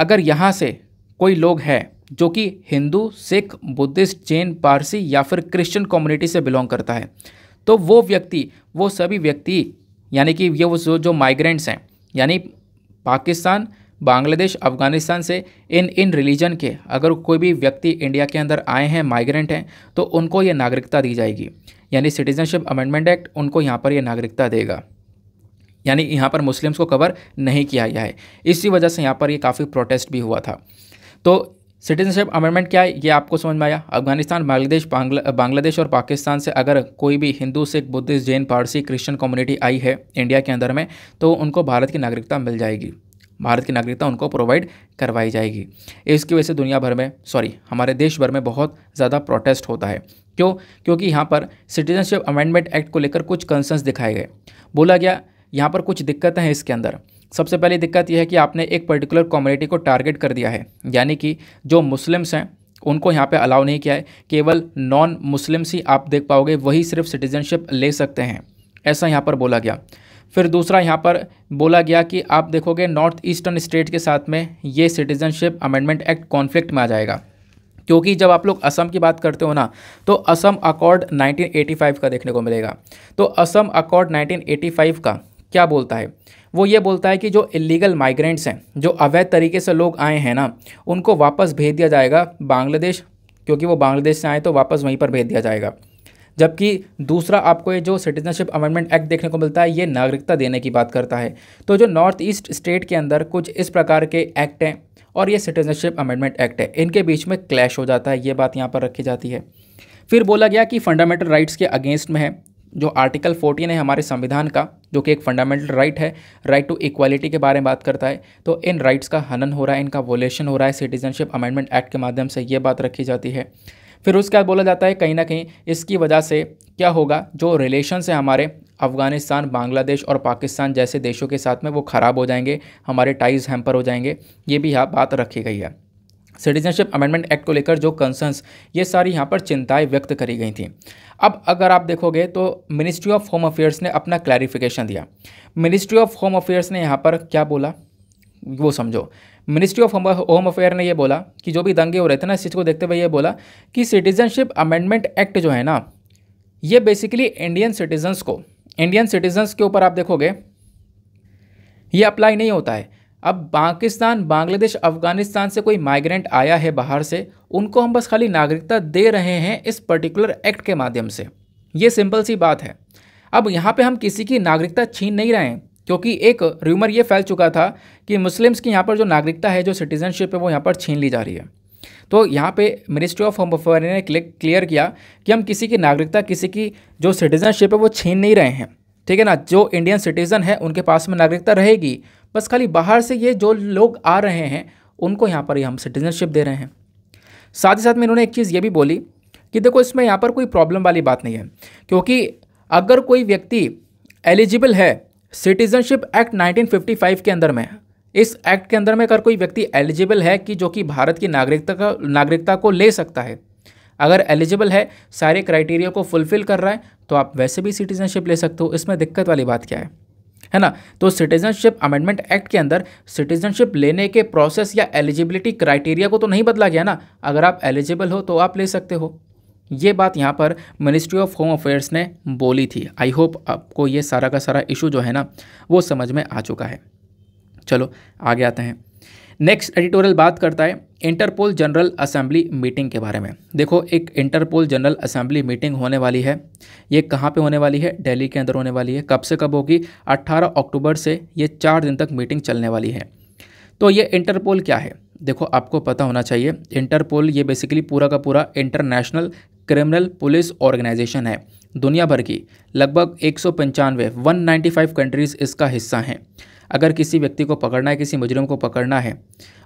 A: अगर यहाँ से कोई लोग है जो कि हिंदू सिख बुद्धिस्ट जैन पारसी या फिर क्रिश्चियन कम्युनिटी से बिलोंग करता है तो वो व्यक्ति वो सभी व्यक्ति यानी कि ये वो जो जो माइग्रेंट्स हैं यानी पाकिस्तान बांग्लादेश अफ़गानिस्तान से इन इन रिलीजन के अगर कोई भी व्यक्ति इंडिया के अंदर आए हैं माइग्रेंट हैं तो उनको ये नागरिकता दी जाएगी यानी सिटीजनशिप अमेंडमेंट एक्ट उनको यहाँ पर ये नागरिकता देगा यानी यहाँ पर मुस्लिम्स को कवर नहीं किया गया है इसी वजह से यहाँ पर ये काफ़ी प्रोटेस्ट भी हुआ था तो सिटीजनशिप अमेंडमेंट क्या है ये आपको समझ में आया अफगानिस्तान बांग्लादेश बांग्लादेश और पाकिस्तान से अगर कोई भी Hindu Sikh Buddhist Jain Parsi Christian community आई है इंडिया के अंदर में तो उनको भारत की नागरिकता मिल जाएगी भारत की नागरिकता उनको प्रोवाइड करवाई जाएगी इसकी वजह से दुनिया भर में सॉरी हमारे देश भर में बहुत ज़्यादा प्रोटेस्ट होता है क्यों क्योंकि यहाँ पर सिटीजनशिप अमेंडमेंट एक्ट को लेकर कुछ कंसर्न्स दिखाए गए बोला गया यहाँ पर कुछ दिक्कतें हैं इसके अंदर सबसे पहली दिक्कत यह है कि आपने एक पर्टिकुलर कम्युनिटी को टारगेट कर दिया है यानी कि जो मुस्लिम्स हैं उनको यहाँ पे अलाउ नहीं किया है केवल नॉन मुस्लिम्स ही आप देख पाओगे वही सिर्फ सिटीजनशिप ले सकते हैं ऐसा यहाँ पर बोला गया फिर दूसरा यहाँ पर बोला गया कि आप देखोगे नॉर्थ ईस्टर्न स्टेट के साथ में ये सिटीजनशिप अमेंडमेंट एक्ट कॉन्फ्लिक्ट में आ जाएगा क्योंकि जब आप लोग असम की बात करते हो ना तो असम अकॉर्ड 1985 का देखने को मिलेगा तो असम अकॉर्ड 1985 का क्या बोलता है वो ये बोलता है कि जो इलीगल माइग्रेंट्स हैं जो अवैध तरीके से लोग आए हैं ना उनको वापस भेज दिया जाएगा बांग्लादेश क्योंकि वो बांग्लादेश से आए तो वापस वहीं पर भेज दिया जाएगा जबकि दूसरा आपको ये जो सिटीजनशिप अमेंडमेंट एक्ट देखने को मिलता है ये नागरिकता देने की बात करता है तो जो नॉर्थ ईस्ट स्टेट के अंदर कुछ इस प्रकार के एक्ट हैं और ये सिटीजनशिप अमेंडमेंट एक्ट है इनके बीच में क्लैश हो जाता है ये बात यहाँ पर रखी जाती है फिर बोला गया कि फंडामेंटल राइट्स के अगेंस्ट में है जो आर्टिकल फोर्टीन है हमारे संविधान का जो कि एक फंडामेंटल राइट है राइट टू इक्वालिटी के बारे में बात करता है तो इन राइट्स का हनन हो रहा है इनका वोलेशन हो रहा है सिटीजनशिप अमेंडमेंट एक्ट के माध्यम से ये बात रखी जाती है फिर उसके बाद बोला जाता है कहीं ना कहीं इसकी वजह से क्या होगा जो रिलेशन है हमारे अफ़गानिस्तान बांग्लादेश और पाकिस्तान जैसे देशों के साथ में वो ख़राब हो जाएंगे हमारे टाइज़ हैम्पर हो जाएंगे ये भी यहाँ बात रखी गई है सिटीजनशिप अमेंडमेंट एक्ट को लेकर जो कंसर्न्स ये सारी यहाँ पर चिंताएं व्यक्त करी गई थी अब अगर आप देखोगे तो मिनिस्ट्री ऑफ होम अफेयर्स ने अपना क्लैरिफिकेशन दिया मिनिस्ट्री ऑफ होम अफेयर्स ने यहाँ पर क्या बोला वो समझो मिनिस्ट्री ऑफ होम अफेयर ने ये बोला कि जो भी दंगे हो रहे थे ना इस चीज़ को देखते हुए ये बोला कि सिटीजनशिप अमेंडमेंट एक्ट जो है ना ये बेसिकली इंडियन सिटीजन्स को इंडियन सिटीजन्स के ऊपर आप देखोगे ये अप्लाई नहीं होता है अब पाकिस्तान बांग्लादेश अफगानिस्तान से कोई माइग्रेंट आया है बाहर से उनको हम बस खाली नागरिकता दे रहे हैं इस पर्टिकुलर एक्ट के माध्यम से ये सिंपल सी बात है अब यहाँ पे हम किसी की नागरिकता छीन नहीं रहे हैं क्योंकि एक र्यूमर ये फैल चुका था कि मुस्लिम्स की यहाँ पर जो नागरिकता है जो सिटीजनशिप है वो यहाँ पर छीन ली जा रही है तो यहाँ पे मिनिस्ट्री ऑफ होम अफेयर ने क्लियर किया कि हम किसी की नागरिकता किसी की जो सिटीजनशिप है वो छीन नहीं रहे हैं ठीक है ना जो इंडियन सिटीज़न है उनके पास में नागरिकता रहेगी बस खाली बाहर से ये जो लोग आ रहे हैं उनको यहाँ पर ही हम सिटीजनशिप दे रहे हैं साथ ही साथ में इन्होंने एक चीज़ ये भी बोली कि देखो इसमें यहाँ पर कोई प्रॉब्लम वाली बात नहीं है क्योंकि अगर कोई व्यक्ति एलिजिबल है सिटीजनशिप एक्ट 1955 के अंदर में इस एक्ट के अंदर में अगर कोई व्यक्ति एलिजिबल है कि जो कि भारत की नागरिकता का नागरिकता को ले सकता है अगर एलिजिबल है सारे क्राइटेरिया को फुलफ़िल कर रहा है तो आप वैसे भी सिटीजनशिप ले सकते हो इसमें दिक्कत वाली बात क्या है है ना तो सिटीजनशिप अमेंडमेंट एक्ट के अंदर सिटीजनशिप लेने के प्रोसेस या एलिजिबिलिटी क्राइटेरिया को तो नहीं बदला गया ना अगर आप एलिजिबल हो तो आप ले सकते हो ये बात यहाँ पर मिनिस्ट्री ऑफ होम अफेयर्स ने बोली थी आई होप आपको ये सारा का सारा इशू जो है ना वो समझ में आ चुका है चलो आगे आते हैं नेक्स्ट एडिटोरियल बात करता है इंटरपोल जनरल असेंबली मीटिंग के बारे में देखो एक इंटरपोल जनरल असेंबली मीटिंग होने वाली है ये कहाँ पे होने वाली है दिल्ली के अंदर होने वाली है कब से कब होगी 18 अक्टूबर से ये चार दिन तक मीटिंग चलने वाली है तो ये इंटरपोल क्या है देखो आपको पता होना चाहिए इंटरपोल ये बेसिकली पूरा का पूरा इंटरनेशनल क्रिमिनल पुलिस ऑर्गेनाइजेशन है दुनिया भर की लगभग एक सौ कंट्रीज़ इसका हिस्सा हैं अगर किसी व्यक्ति को पकड़ना है किसी मुजरिम को पकड़ना है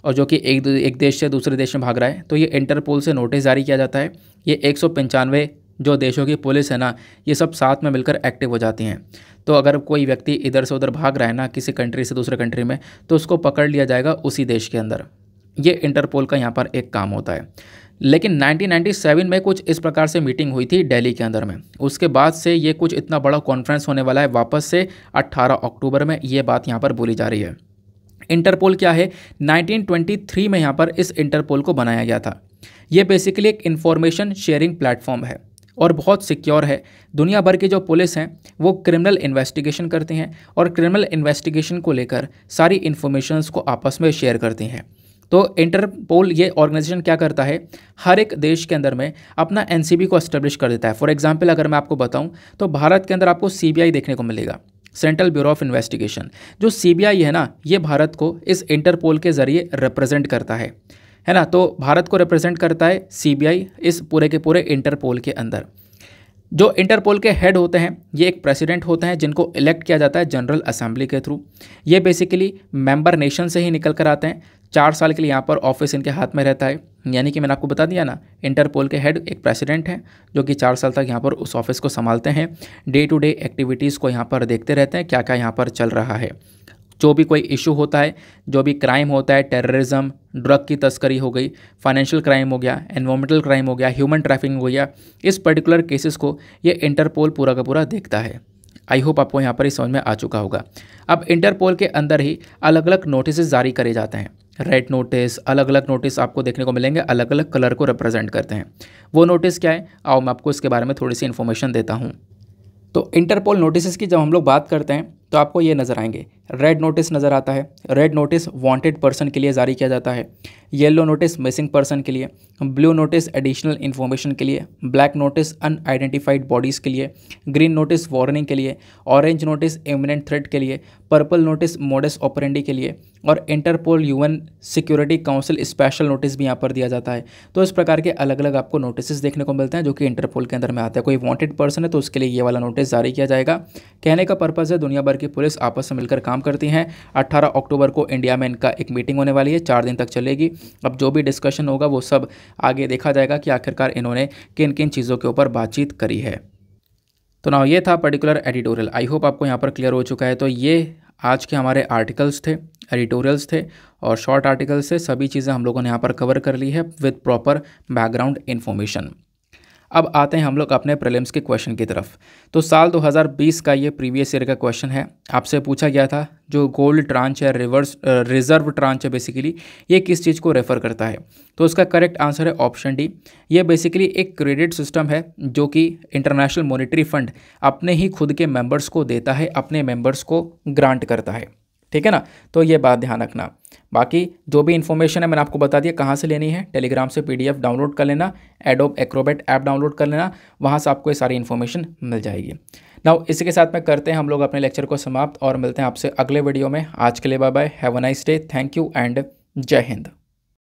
A: और जो कि एक एक देश से दूसरे देश में भाग रहा है तो ये इंटरपोल से नोटिस जारी किया जाता है ये एक जो देशों की पुलिस है ना ये सब साथ में मिलकर एक्टिव हो जाती हैं तो अगर कोई व्यक्ति इधर से उधर भाग रहा है ना किसी कंट्री से दूसरे कंट्री में तो उसको पकड़ लिया जाएगा उसी देश के अंदर ये इंटरपोल का यहाँ पर एक काम होता है लेकिन 1997 में कुछ इस प्रकार से मीटिंग हुई थी दिल्ली के अंदर में उसके बाद से ये कुछ इतना बड़ा कॉन्फ्रेंस होने वाला है वापस से 18 अक्टूबर में ये बात यहाँ पर बोली जा रही है इंटरपोल क्या है 1923 में यहाँ पर इस इंटरपोल को बनाया गया था ये बेसिकली एक इन्फॉर्मेशन शेयरिंग प्लेटफॉर्म है और बहुत सिक्योर है दुनिया भर के जो पुलिस हैं वो क्रिमिनल इन्वेस्टिगेशन करते हैं और क्रिमिनल इन्वेस्टिगेशन को लेकर सारी इन्फॉर्मेशन को आपस में शेयर करते हैं तो इंटरपोल ये ऑर्गेनाइजेशन क्या करता है हर एक देश के अंदर में अपना एन को इस्टेब्लिश कर देता है फॉर एग्जाम्पल अगर मैं आपको बताऊँ तो भारत के अंदर आपको सी देखने को मिलेगा सेंट्रल ब्यूरो ऑफ इन्वेस्टिगेशन जो सी है ना ये भारत को इस इंटरपोल के ज़रिए रिप्रेजेंट करता है है ना तो भारत को रिप्रेजेंट करता है सी इस पूरे के पूरे इंटरपोल के अंदर जो इंटरपोल के हेड होते हैं ये एक प्रेसिडेंट होते हैं जिनको इलेक्ट किया जाता है जनरल असेंबली के थ्रू ये बेसिकली मेंबर नेशन से ही निकल कर आते हैं चार साल के लिए यहाँ पर ऑफिस इनके हाथ में रहता है यानी कि मैंने आपको बता दिया ना इंटरपोल के हेड एक प्रेसिडेंट हैं जो कि चार साल तक यहाँ पर उस ऑफिस को संभालते हैं डे टू डे एक्टिविटीज़ को यहाँ पर देखते रहते हैं क्या क्या यहाँ पर चल रहा है जो भी कोई इशू होता है जो भी क्राइम होता है टेररिज्म ड्रग की तस्करी हो गई फाइनेंशियल क्राइम हो गया एनवामेंटल क्राइम हो गया ह्यूमन ट्रैफिकिंग हो गया इस पर्टिकुलर केसेस को ये इंटरपोल पूरा का पूरा देखता है आई होप आपको यहाँ पर ही समझ में आ चुका होगा अब इंटरपोल के अंदर ही अलग अलग नोटिस जारी करे जाते हैं रेड नोटिस अलग अलग नोटिस आपको देखने को मिलेंगे अलग अलग कलर को रिप्रेजेंट करते हैं वो नोटिस क्या है आओ मैं आपको इसके बारे में थोड़ी सी इन्फॉर्मेशन देता हूँ तो इंटरपोल नोटिस की जब हम लोग बात करते हैं तो आपको ये नज़र आएंगे रेड नोटिस नज़र आता है रेड नोटिस वांटेड पर्सन के लिए जारी किया जाता है येलो नोटिस मिसिंग पर्सन के लिए ब्लू नोटिस एडिशनल इन्फॉर्मेशन के लिए ब्लैक नोटिस अनआइडेंटिफाइड बॉडीज़ के लिए ग्रीन नोटिस वार्निंग के लिए ऑरेंज नोटिस इमिनेंट थ्रेट के लिए पर्पल नोटिस मोडस ऑपरेंडी के लिए और Interpol UN security council special notice भी यहाँ पर दिया जाता है तो इस प्रकार के अलग अलग आपको नोटिस देखने को मिलते हैं जो कि इंटरपोल के अंदर में आता है कोई वांटेड पर्सन है तो उसके लिए ये वाला नोटिस जारी किया जाएगा कहने का पर्पज़ है दुनिया भर की पुलिस आपस में मिलकर काम करती हैं अट्ठारह अक्टूबर को इंडिया में इनका एक मीटिंग होने वाली है चार दिन तक चलेगी अब जो भी डिस्कशन होगा वो सब आगे देखा जाएगा कि आखिरकार इन्होंने किन किन चीज़ों के ऊपर बातचीत करी है तो ना ये था पर्टिकुलर एडिटोरियल आई होप आपको यहाँ पर क्लियर हो चुका है तो ये आज के हमारे आर्टिकल्स थे एडिटोरियल्स थे और शॉर्ट आर्टिकल्स थे सभी चीज़ें हम लोगों ने यहाँ पर कवर कर ली है विद प्रॉपर बैकग्राउंड इन्फॉर्मेशन अब आते हैं हम लोग अपने प्रलिम्स के क्वेश्चन की तरफ तो साल 2020 का ये प्रीवियस ईयर का क्वेश्चन है आपसे पूछा गया था जो गोल्ड ट्रांच है रिवर्स रिजर्व ट्रांच है बेसिकली ये किस चीज़ को रेफ़र करता है तो उसका करेक्ट आंसर है ऑप्शन डी ये बेसिकली एक क्रेडिट सिस्टम है जो कि इंटरनेशनल मोनिट्री फंड अपने ही खुद के मेम्बर्स को देता है अपने मेम्बर्स को ग्रांट करता है ठीक है ना तो ये बात ध्यान रखना बाकी जो भी इन्फॉर्मेशन है मैंने आपको बता दिया कहाँ से लेनी है टेलीग्राम से पीडीएफ डाउनलोड कर लेना एडोब एक्रोबेट ऐप डाउनलोड कर लेना वहाँ से आपको ये सारी इन्फॉर्मेशन मिल जाएगी नाउ इसी के साथ में करते हैं हम लोग अपने लेक्चर को समाप्त और मिलते हैं आपसे अगले वीडियो में आज के लिए bye bye have a nice day thank you and Jai Hind